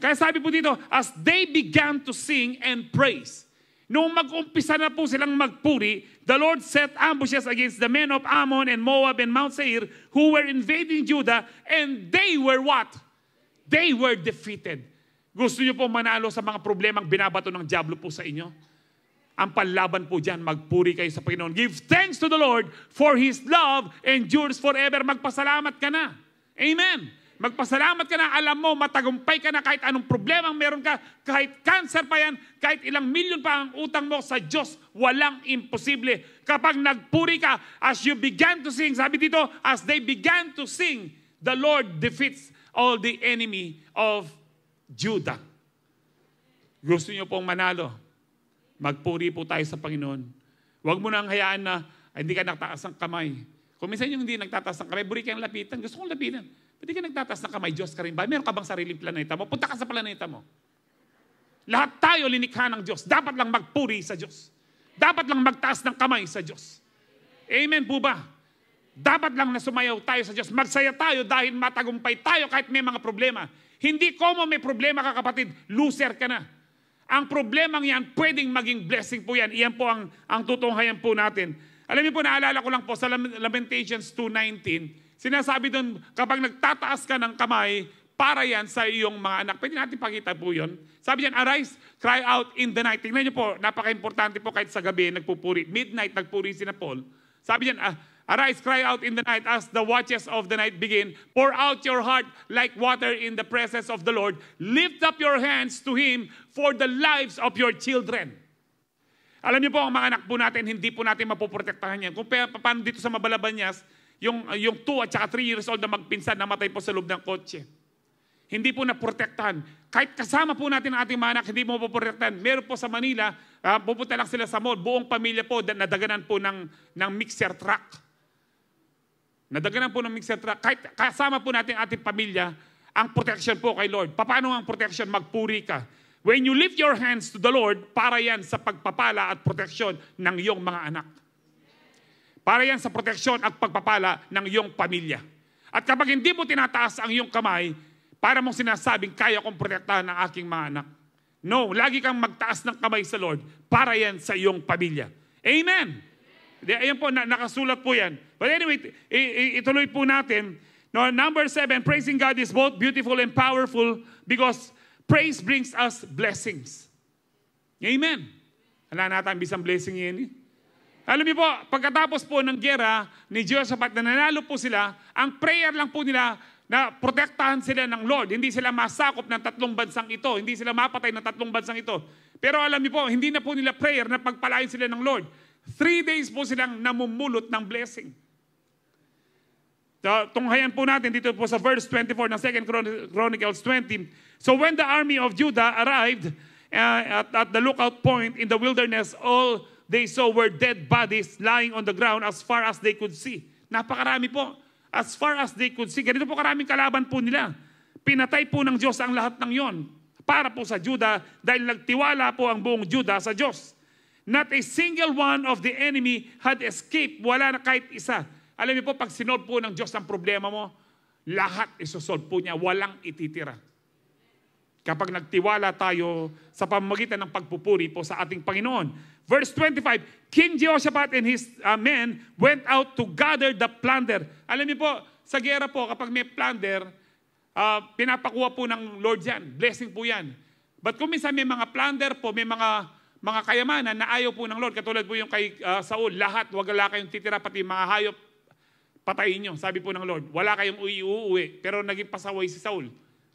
Kaya sabi po dito, as they began to sing and praise, Noong mag-umpisa na po silang magpuri, the Lord set ambushes against the men of Ammon and Moab and Mount Seir who were invading Judah and they were what? They were defeated. Gusto niyo po manalo sa mga problemang binabato ng Diablo po sa inyo? Ang panlaban po dyan, magpuri kayo sa Panginoon. Give thanks to the Lord for His love endures forever. Magpasalamat ka na. Amen. Magpasalamat ka na. Alam mo, matagumpay ka na kahit anong problema ang meron ka, kahit cancer pa yan, kahit ilang milyon pa ang utang mo sa Diyos, walang imposible. Kapag nagpuri ka, as you began to sing, sabi dito, as they began to sing, the Lord defeats all the enemy of Judah. Gusto niyo pong manalo? Magpuri po tayo sa Panginoon. Huwag mo nang hayaan na ay, hindi ka nagtaas ng kamay. Kung minsan yung hindi nagtataas ng kamay, buri kang lapitan. Gusto kong lapitan. Pwede ka nagtataas ng kamay, Diyos ka rin ba? Meron ka bang sariling planeta mo? Punta ka sa planeta mo. Lahat tayo linikha ng Diyos. Dapat lang magpuri sa Diyos. Dapat lang magtaas ng kamay sa Diyos. Amen po ba? Dapat lang na sumayaw tayo sa Diyos. Magsaya tayo dahil matagumpay tayo kahit may mga problema. Hindi ko mo may problema ka kapatid, loser ka na. Ang problemang yan, pwedeng maging blessing po yan. Iyan po ang, ang tutunghayan po natin. Alam niyo po, naalala ko lang po sa Lamentations 2.19, sinasabi doon, kapag nagtataas ka ng kamay, para yan sa iyong mga anak. Pwede natin pakita po yun. Sabi niyan, arise, cry out in the night. Tingnan niyo po, napaka-importante po kahit sa gabi, nagpupuri. Midnight, nagpuri si na Paul. Sabi niyan, ah, Arise, cry out in the night as the watches of the night begin. Pour out your heart like water in the presence of the Lord. Lift up your hands to Him for the lives of your children. Alam niyo po, ang mga anak po natin, hindi po natin mapoprotektahan yan. Kung pa, paano dito sa Mabalabanyas, yung, yung 2 at saka 3 years old na magpinsan, namatay po sa loob ng kotse. Hindi po naprotektahan. Kahit kasama po natin ang ating mga anak, hindi mo mapoprotektahan. Meron po sa Manila, uh, pupunta lang sila sa mall, buong pamilya po, nadaganan po ng, ng mixer truck nadaganan po ng mixed truck, kahit kasama po natin ating pamilya, ang protection po kay Lord. Paano ang protection? Magpuri ka. When you lift your hands to the Lord, para yan sa pagpapala at protection ng iyong mga anak. Para yan sa protection at pagpapala ng iyong pamilya. At kapag hindi mo tinataas ang iyong kamay, para mong sinasabing, kaya kong protektahan ang aking mga anak. No, lagi kang magtaas ng kamay sa Lord para yan sa iyong pamilya. Amen! Amen. Ayan po, na, nakasulat po yan. But anyway, ituloy po natin. No, number seven, praising God is both beautiful and powerful because praise brings us blessings. Amen. Hala natin, bisang blessing yan eh. Alam niyo po, pagkatapos po ng gera ni Jehoshaphat na nanalo po sila, ang prayer lang po nila na protektahan sila ng Lord. Hindi sila masakop ng tatlong bansang ito. Hindi sila mapatay ng tatlong bansang ito. Pero alam niyo po, hindi na po nila prayer na pagpalain sila ng Lord. Three days po silang namumulot ng blessing. Tunghayan po natin dito po sa verse 24 ng 2 Chronicles 20. So when the army of Judah arrived uh, at, at the lookout point in the wilderness, all they saw were dead bodies lying on the ground as far as they could see. Napakarami po. As far as they could see. Ganito po karaming kalaban po nila. Pinatay po ng Diyos ang lahat ng yon para po sa Judah dahil nagtiwala po ang buong Judah sa Diyos. Not a single one of the enemy had escaped. Wala na kahit isa alam niyo po, pag sinolve po ng Diyos ang problema mo, lahat isosolve po niya. Walang ititira. Kapag nagtiwala tayo sa pamamagitan ng pagpupuri po sa ating Panginoon. Verse 25, King Jehoshaphat and his uh, men went out to gather the plunder. Alam niyo po, sa gera po, kapag may plunder, uh, pinapakuha po ng Lord yan. Blessing po yan. But kung minsan may mga plunder po, may mga mga kayamanan na ayaw po ng Lord, katulad po yung kay uh, Saul, lahat, wag wala kayong titira, pati mga hayop, patayin nyo. Sabi po ng Lord, wala kayong uwi-uwi. Pero naging pasaway si Saul.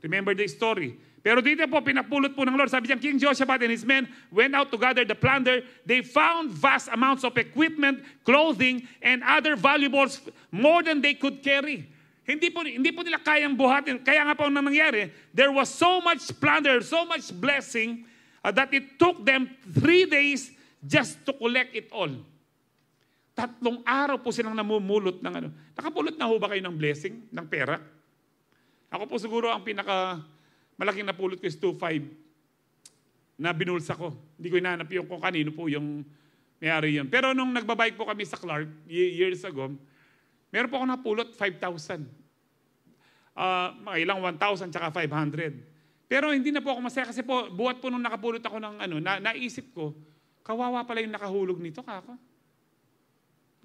Remember the story. Pero dito po, pinapulot po ng Lord. Sabi niya, King Jehoshaphat and his men went out to gather the plunder. They found vast amounts of equipment, clothing, and other valuables more than they could carry. Hindi po, hindi po nila kayang buhatin. Kaya nga po ang nangyari, there was so much plunder, so much blessing, uh, that it took them three days just to collect it all. Tatlong araw po silang namumulot ng ano. Nakapulot na ho ba kayo ng blessing, ng pera? Ako po siguro ang pinaka malaking napulot ko is 2.5 na binulsa ko. Hindi ko hinanap yung kung kanino po yung mayari yun. Pero nung nagbabike po kami sa Clark years ago, meron po ako napulot 5,000. Uh, ah, ilang 1,000 tsaka 500. Pero hindi na po ako masaya kasi po, buwat po nung nakapulot ako ng ano, na, naisip ko, kawawa pala yung nakahulog nito, kako.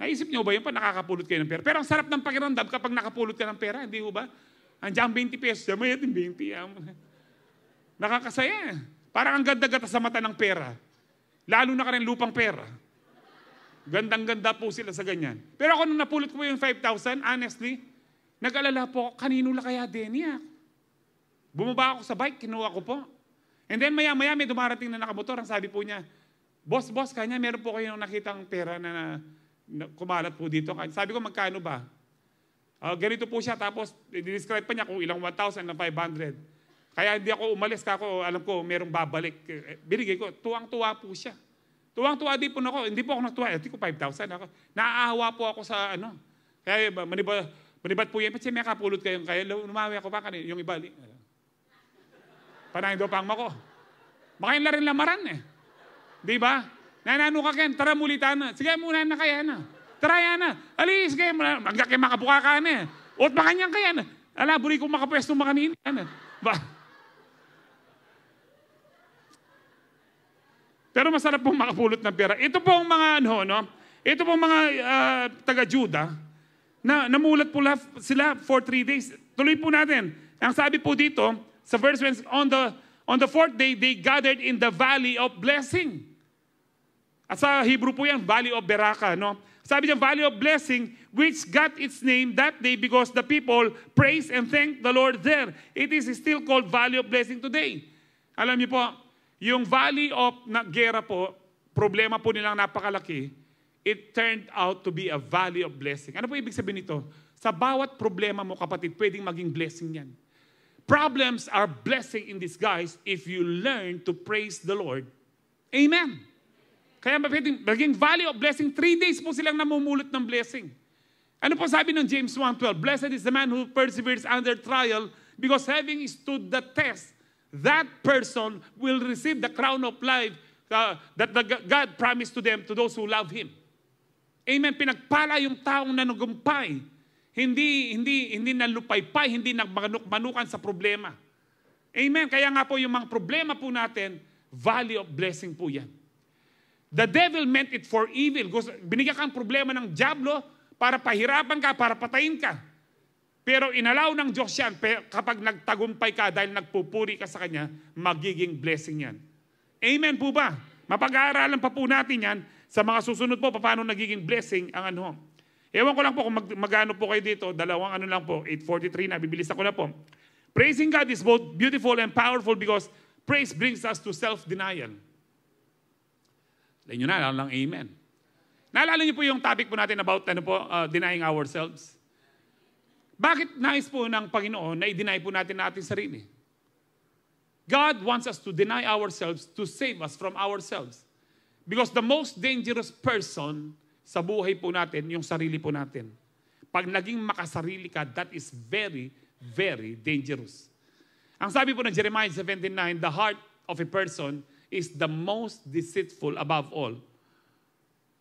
Naisip niyo ba yun pa nakakapulot kayo ng pera? Pero ang sarap ng pakiramdam kapag nakapulot ka ng pera, hindi ho ba? Andiyan 20 pesos, may ating 20. Yan. Ah. Nakakasaya. Parang ang ganda-gata sa mata ng pera. Lalo na ka rin lupang pera. Gandang-ganda po sila sa ganyan. Pero ako nung napulot ko yung 5,000, honestly, nag-alala po, kanino la kaya Deniak? Ah? Bumaba ako sa bike, kinuha ko po. And then maya-maya may dumarating na nakamotor. Ang sabi po niya, boss, boss, kanya meron po kayong nakitang pera na, na kumalat po dito. Sabi ko, magkano ba? Uh, ganito po siya. Tapos, describe pa niya kung ilang 1,000, ilang 500. Kaya hindi ako umalis. Kako, alam ko, merong babalik. Eh, binigay ko. Tuwang-tuwa po siya. Tuwang-tuwa din po ako. Hindi po ako natuwa. Hindi eh, ko 5,000. Ako. Naaawa po ako sa ano. Kaya maniba, manibat po yan. Pati may kapulot kayong kaya. Lumawi ako pa kanina. Yung iba, eh. panahin daw pang mako. Makain na rin lamaran eh. Di ba? Nanano ka ken, tara na. Sige, muna na kaya na. Tara yan na. Alis kayo, magka kayo makapuka ka na. Eh. Ot makanyang kaya na. Ala, buri kong makapwesto makanin. Ano? Ba? Pero masarap pong makapulot ng pera. Ito pong mga ano, no? Ito pong mga uh, ah, taga-Juda, na namulat po sila for three days. Tuloy po natin. Ang sabi po dito, sa verse 20, on the, on the fourth day, they gathered in the valley of blessing. At sa Hebrew po yan, Valley of Beraka, no? Sabi niya, Valley of Blessing, which got its name that day because the people praise and thank the Lord there. It is still called Valley of Blessing today. Alam niyo po, yung Valley of Nagera po, problema po nilang napakalaki, it turned out to be a valley of blessing. Ano po ibig sabihin nito? Sa bawat problema mo, kapatid, pwedeng maging blessing yan. Problems are blessing in disguise if you learn to praise the Lord. Amen. Kaya maging value of blessing, three days po silang namumulot ng blessing. Ano po sabi ng James 1.12? Blessed is the man who perseveres under trial because having stood the test, that person will receive the crown of life uh, that the God promised to them, to those who love Him. Amen. Pinagpala yung taong nanugumpay. Hindi, hindi, hindi nalupaypay, hindi nagmanuk-manukan sa problema. Amen. Kaya nga po yung mga problema po natin, valley of blessing po yan. The devil meant it for evil. Gusto, binigyan kang problema ng Diablo para pahirapan ka, para patayin ka. Pero inalaw ng Diyos yan, kapag nagtagumpay ka dahil nagpupuri ka sa Kanya, magiging blessing yan. Amen po ba? Mapag-aaralan pa po natin yan sa mga susunod po, paano nagiging blessing ang ano. Ewan ko lang po kung mag, magano po kayo dito, dalawang ano lang po, 8.43 na, bibilis ako na po. Praising God is both beautiful and powerful because praise brings us to self-denial. Alam nyo na, lang amen. Naalala niyo po yung topic po natin about ano po, uh, denying ourselves? Bakit nais po ng Panginoon na i-deny po natin natin sarili? God wants us to deny ourselves to save us from ourselves. Because the most dangerous person sa buhay po natin, yung sarili po natin. Pag naging makasarili ka, that is very, very dangerous. Ang sabi po ng Jeremiah 79, the heart of a person is the most deceitful above all.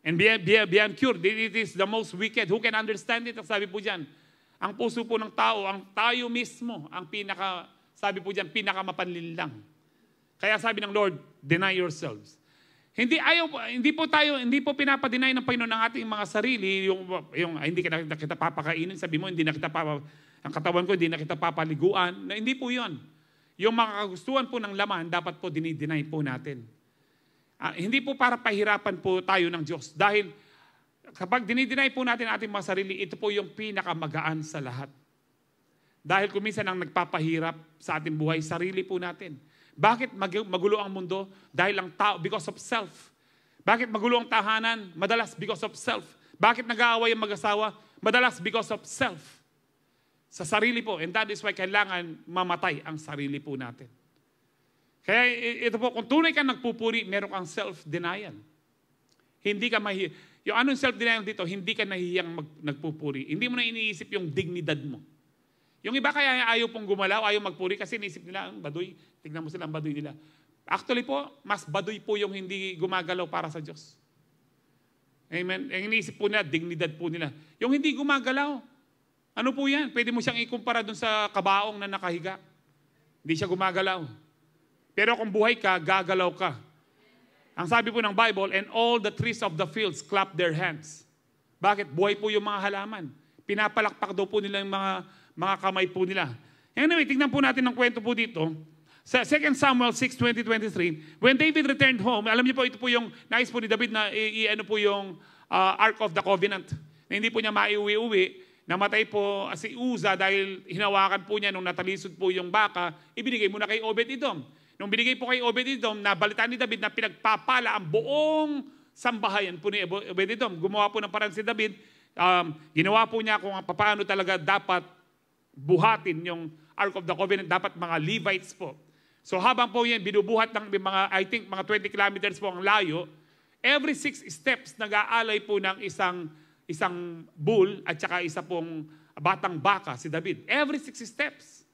And be, be, be cured, it is the most wicked. Who can understand it? Ang sabi po dyan, ang puso po ng tao, ang tayo mismo, ang pinaka, sabi po dyan, pinakamapanlinlang. Kaya sabi ng Lord, deny yourselves. Hindi ayaw hindi po tayo hindi po pinapadeny ng Panginoon ng ating mga sarili yung yung hindi ka nakita, kita papakainin sabi mo hindi nakita kita papa ang katawan ko hindi nakita papaliguan na hindi po 'yon. Yung makakagustuhan po ng laman, dapat po dinideny po natin. Uh, hindi po para pahirapan po tayo ng Diyos. Dahil kapag dinideny po natin ating mga sarili, ito po yung pinakamagaan sa lahat. Dahil kuminsan ang nagpapahirap sa ating buhay, sarili po natin. Bakit magulo ang mundo? Dahil ang tao, because of self. Bakit magulo ang tahanan? Madalas because of self. Bakit nag-aaway ang mag-asawa? Madalas because of self. Sa sarili po. And that is why kailangan mamatay ang sarili po natin. Kaya ito po, kung tunay kang nagpupuri, meron kang self-denial. Hindi ka mahi... Yung anong self-denial dito, hindi ka nahihiyang mag, nagpupuri. Hindi mo na iniisip yung dignidad mo. Yung iba kaya ayaw pong gumalaw, ayaw magpuri kasi iniisip nila, ang baduy, Tingnan mo sila ang baduy nila. Actually po, mas baduy po yung hindi gumagalaw para sa Diyos. Amen. Ang iniisip po nila, dignidad po nila. Yung hindi gumagalaw, ano po yan? Pwede mo siyang ikumpara doon sa kabaong na nakahiga. Hindi siya gumagalaw. Pero kung buhay ka, gagalaw ka. Ang sabi po ng Bible, and all the trees of the fields clap their hands. Bakit? Buhay po yung mga halaman. Pinapalakpak daw po nila yung mga, mga kamay po nila. Anyway, tingnan po natin ang kwento po dito. Sa 2 Samuel 6, 20, 23, when David returned home, alam niyo po, ito po yung nais po ni David na i-ano po yung uh, Ark of the Covenant. Na hindi po niya maiuwi-uwi Namatay po si Uza dahil hinawakan po niya nung natalisod po yung baka, ibinigay mo na kay Obed-Edom. Nung binigay po kay Obed-Edom, nabalitaan ni David na pinagpapala ang buong sambahayan po ni Obed-Edom. Gumawa po ng parang si David, um, ginawa po niya kung paano talaga dapat buhatin yung Ark of the Covenant, dapat mga Levites po. So habang po yan, binubuhat ng mga, I think, mga 20 kilometers po ang layo, every six steps, nag-aalay po ng isang isang bull at saka isa pong batang baka, si David. Every six steps.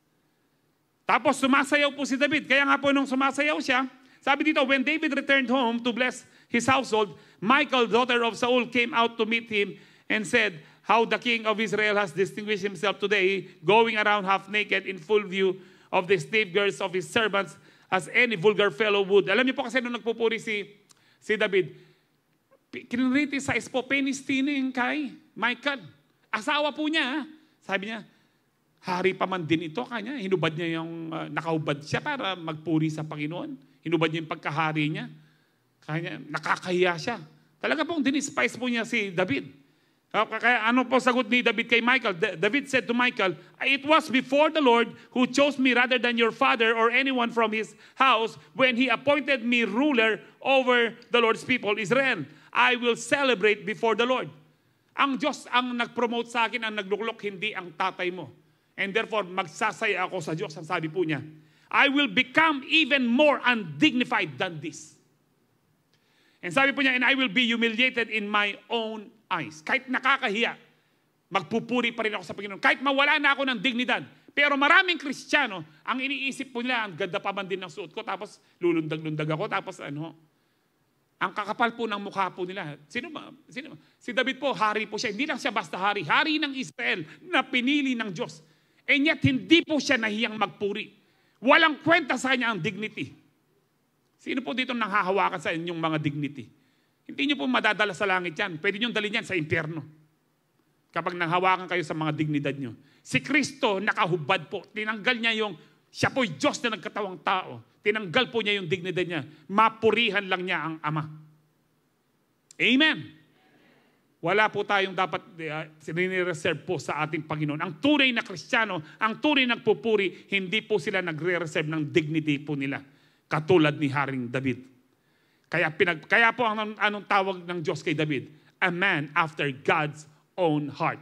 Tapos sumasayaw po si David. Kaya nga po nung sumasayaw siya, sabi dito, when David returned home to bless his household, Michael, daughter of Saul, came out to meet him and said, how the king of Israel has distinguished himself today, going around half naked in full view of the slave girls of his servants as any vulgar fellow would. Alam niyo po kasi nung nagpupuri si, si David, kinriticize po, penistinin kay Michael. Asawa po niya, sabi niya, hari pa man din ito kanya. Hinubad niya yung, uh, ah, nakahubad siya para magpuri sa Panginoon. Hinubad niya yung pagkahari niya. Kanya, nakakahiya siya. Talaga pong dinispice po niya si David. Ah, kaya ano po sagot ni David kay Michael? David said to Michael, It was before the Lord who chose me rather than your father or anyone from his house when he appointed me ruler over the Lord's people Israel. I will celebrate before the Lord. Ang Diyos ang nag-promote sa akin, ang nagluklok, hindi ang tatay mo. And therefore, magsasaya ako sa Diyos, ang sabi po niya. I will become even more undignified than this. And sabi po niya, and I will be humiliated in my own eyes. Kahit nakakahiya, magpupuri pa rin ako sa Panginoon. Kahit mawala na ako ng dignidad. Pero maraming Kristiyano, ang iniisip po nila, ang ganda pa man din ng suot ko, tapos lulundag-lundag ako, tapos ano, ang kakapal po ng mukha po nila. Sino ba? Sino ba? Si David po, hari po siya. Hindi lang siya basta hari. Hari ng Israel na pinili ng Diyos. And yet, hindi po siya nahiyang magpuri. Walang kwenta sa kanya ang dignity. Sino po dito nanghahawakan sa inyong mga dignity? Hindi niyo po madadala sa langit yan. Pwede nyo dalhin yan sa impyerno. Kapag nanghawakan kayo sa mga dignidad niyo. Si Kristo nakahubad po. Tinanggal niya yung siya po'y Diyos na nagkatawang tao. Tinanggal po niya yung dignidad niya. Mapurihan lang niya ang Ama. Amen. Wala po tayong dapat uh, ah, sinireserve po sa ating Panginoon. Ang tunay na Kristiyano, ang tunay na nagpupuri, hindi po sila nagre-reserve ng dignity po nila. Katulad ni Haring David. Kaya, pinag, kaya po ang anong tawag ng Diyos kay David? A man after God's own heart.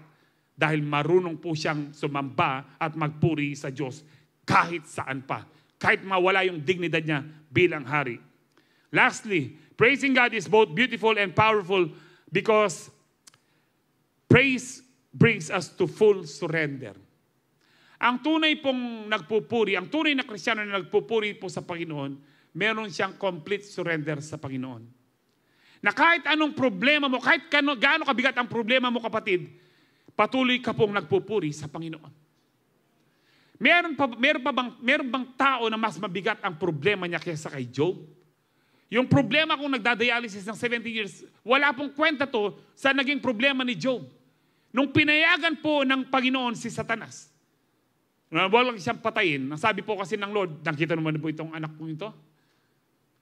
Dahil marunong po siyang sumamba at magpuri sa Diyos kahit saan pa. Kahit mawala yung dignidad niya bilang hari. Lastly, praising God is both beautiful and powerful because praise brings us to full surrender. Ang tunay pong nagpupuri, ang tunay na kristyano na nagpupuri po sa Panginoon, meron siyang complete surrender sa Panginoon. Na kahit anong problema mo, kahit gaano kabigat ang problema mo kapatid, patuloy ka pong nagpupuri sa Panginoon. Meron pa, meron pa bang, meron bang tao na mas mabigat ang problema niya kaysa kay Job? Yung problema kung nagdadialysis ng 70 years, wala pong kwenta to sa naging problema ni Job. Nung pinayagan po ng Panginoon si Satanas, na walang siyang patayin, nasabi po kasi ng Lord, nakita naman po itong anak ko ito,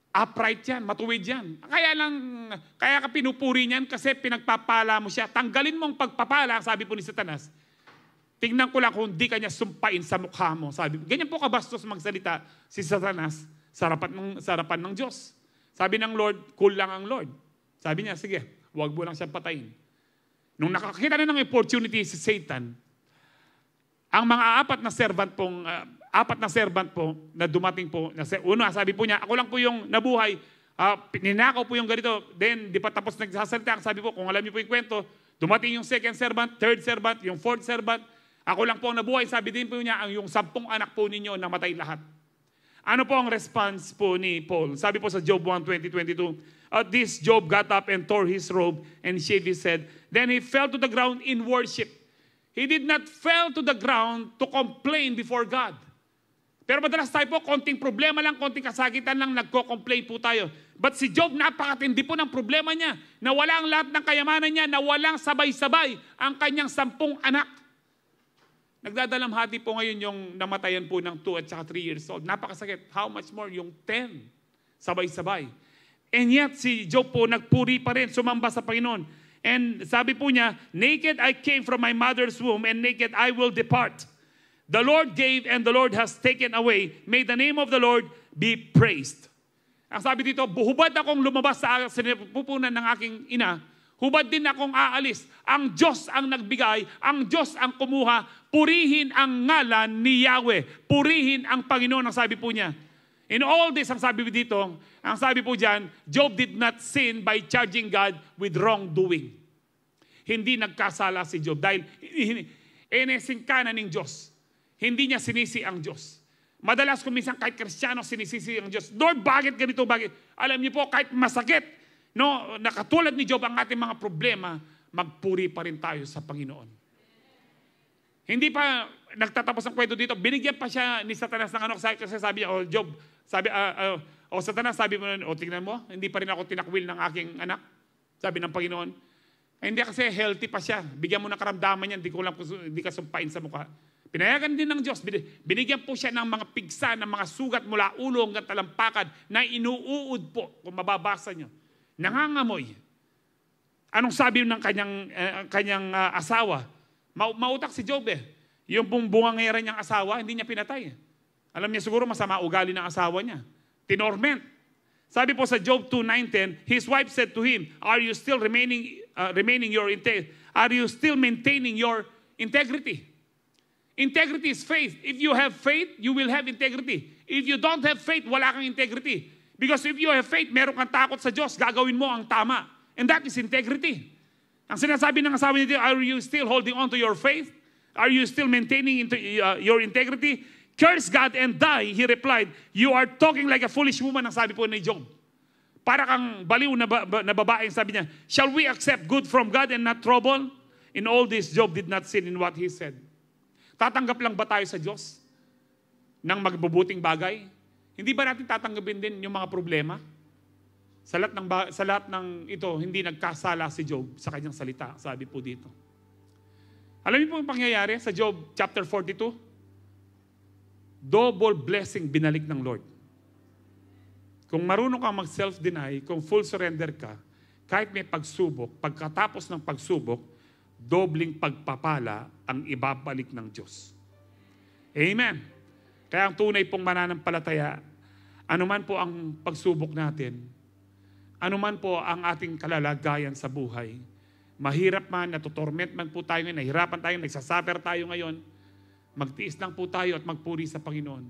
upright yan, matuwid yan. Kaya lang, kaya ka pinupuri niyan kasi pinagpapala mo siya. Tanggalin mo ang pagpapala, sabi po ni Satanas, Tingnan ko lang kung di kanya sumpain sa mukha mo. Sabi, ganyan po kabastos magsalita si Satanas sa harapan ng, sa harapan ng Diyos. Sabi ng Lord, cool lang ang Lord. Sabi niya, sige, huwag mo lang siyang patayin. Nung nakakita na ng opportunity si Satan, ang mga apat na servant pong, uh, apat na servant po na dumating po, na, una, sabi po niya, ako lang po yung nabuhay, uh, ninakaw po yung ganito, then di pa tapos nagsasalita, sabi po, kung alam niyo po yung kwento, dumating yung second servant, third servant, yung fourth servant, ako lang po ang nabuhay, sabi din po niya, ang yung sampung anak po ninyo, namatay lahat. Ano po ang response po ni Paul? Sabi po sa Job 1, 20, 22, At this, Job got up and tore his robe and shaved his head. Then he fell to the ground in worship. He did not fell to the ground to complain before God. Pero madalas tayo po, konting problema lang, konting kasagitan lang, nagko-complain po tayo. But si Job, napakatindi po ng problema niya. Nawala ang lahat ng kayamanan niya, nawalang sabay-sabay ang kanyang sampung anak. Nagdadalamhati po ngayon yung namatayan po ng 2 at saka 3 years old. Napakasakit. How much more yung 10? Sabay-sabay. And yet, si Job po nagpuri pa rin, sumamba sa Panginoon. And sabi po niya, Naked I came from my mother's womb, and naked I will depart. The Lord gave, and the Lord has taken away. May the name of the Lord be praised. Ang sabi dito, buhubad akong lumabas sa sinapupunan ng aking ina, Hubad din akong aalis. Ang Diyos ang nagbigay, ang Diyos ang kumuha. Purihin ang ngalan ni Yahweh. Purihin ang Panginoon, ang sabi po niya. In all this, ang sabi dito, ang sabi po dyan, Job did not sin by charging God with wrongdoing. Hindi nagkasala si Job dahil inesingkana ng Diyos. Hindi niya sinisi ang Diyos. Madalas kung minsan kahit kristyano sinisisi ang Diyos. Lord, bakit ganito? Bakit? Alam niyo po, kahit masakit, No, nakatulad ni Job ang ating mga problema, magpuri pa rin tayo sa Panginoon. Hindi pa nagtatapos ang kwento dito. Binigyan pa siya ni Satanas ng ano kasi sabi niya, oh Job, sabi, uh, uh, oh Satanas, sabi mo, oh tingnan mo, hindi pa rin ako tinakwil ng aking anak. Sabi ng Panginoon. Ay, eh, hindi kasi healthy pa siya. Bigyan mo ng karamdaman niya, hindi ko lang hindi ka sumpain sa mukha. Pinayagan din ng Diyos. Binigyan po siya ng mga pigsa, ng mga sugat mula ulo hanggang talampakan na inuud po, kung mababasa niyo. Nangangamoy. Anong sabi ng kanyang, uh, kanyang uh, asawa? Ma- mautak si Job eh. Yung pong bungangera niyang asawa, hindi niya pinatay. Alam niya siguro masama ugali ng asawa niya. Tinorment. Sabi po sa Job 29 his wife said to him, "Are you still remaining uh, remaining your integrity? Are you still maintaining your integrity?" Integrity is faith. If you have faith, you will have integrity. If you don't have faith, wala kang integrity. Because if you have faith, meron kang takot sa Diyos, gagawin mo ang tama. And that is integrity. Ang sinasabi ng asawa niya, are you still holding on to your faith? Are you still maintaining into, uh, your integrity? Curse God and die, he replied. You are talking like a foolish woman, ang sabi po ni Job. Para kang baliw na, ba, na babae, sabi niya, Shall we accept good from God and not trouble? In all this, Job did not sin in what he said. Tatanggap lang ba tayo sa Diyos ng magbubuting bagay? Hindi ba natin tatanggapin din yung mga problema? Sa lahat ng, sa lahat ng ito, hindi nagkasala si Job sa kanyang salita, sabi po dito. Alam niyo po ang pangyayari sa Job chapter 42? Double blessing binalik ng Lord. Kung marunong kang mag-self-deny, kung full surrender ka, kahit may pagsubok, pagkatapos ng pagsubok, dobling pagpapala ang ibabalik ng Diyos. Amen. Kaya ang tunay pong mananampalataya, anuman po ang pagsubok natin, anuman po ang ating kalalagayan sa buhay, mahirap man, natutorment man po tayo ngayon, nahirapan tayo, nagsasuffer tayo ngayon, magtiis lang po tayo at magpuri sa Panginoon.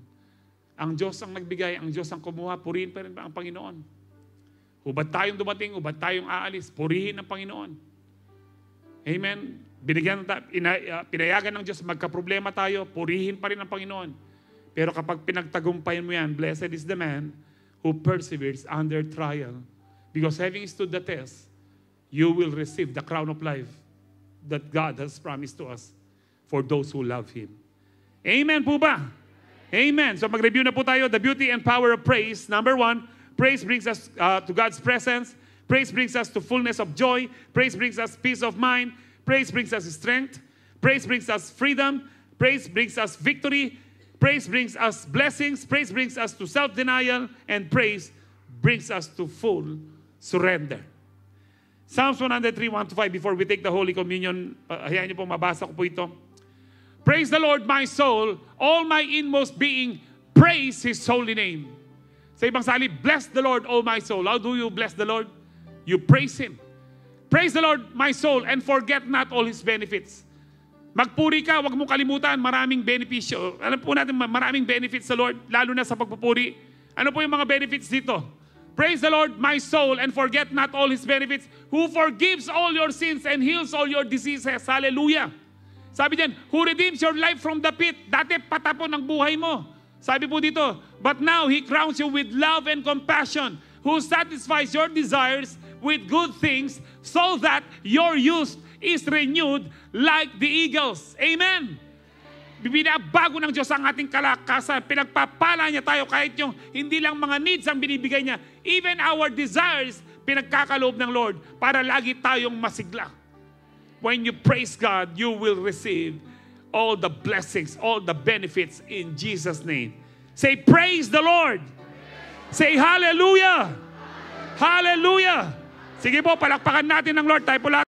Ang Diyos ang nagbigay, ang Diyos ang kumuha, purihin pa rin ang Panginoon. Hubad tayong dumating, hubad tayong aalis, purihin ang Panginoon. Amen. Binigyan, ina, uh, pinayagan ng Diyos, magkaproblema tayo, purihin pa rin ang Panginoon. Pero kapag pinagtagumpayan mo yan, blessed is the man who perseveres under trial. Because having stood the test, you will receive the crown of life that God has promised to us for those who love Him. Amen po ba? Amen. So mag-review na po tayo, the beauty and power of praise. Number one, praise brings us uh, to God's presence. Praise brings us to fullness of joy. Praise brings us peace of mind. Praise brings us strength. Praise brings us freedom. Praise brings us victory. Praise brings us blessings, praise brings us to self denial, and praise brings us to full surrender. Psalms 103, 1 to 5, before we take the Holy Communion, uh, hayaan niyo po, mabasa ko po ito. Praise the Lord, my soul, all my inmost being, praise His holy name. Sa ibang sali, bless the Lord, O my soul. How do you bless the Lord? You praise Him. Praise the Lord, my soul, and forget not all His benefits Magpuri ka, huwag mo kalimutan, maraming benepisyo. Alam po natin, maraming benefits sa Lord, lalo na sa pagpupuri. Ano po yung mga benefits dito? Praise the Lord, my soul, and forget not all His benefits, who forgives all your sins and heals all your diseases. Hallelujah! Sabi din, who redeems your life from the pit. Dati patapon ang buhay mo. Sabi po dito, but now He crowns you with love and compassion, who satisfies your desires with good things so that your youth is renewed like the eagles. Amen! Binabago ng Diyos ang ating kalakasan. Pinagpapala niya tayo kahit yung hindi lang mga needs ang binibigay niya. Even our desires, pinagkakaloob ng Lord para lagi tayong masigla. When you praise God, you will receive all the blessings, all the benefits in Jesus' name. Say, praise the Lord. Say, hallelujah. Hallelujah. hallelujah. Sige po, palakpakan natin ng Lord. Tayo po lahat.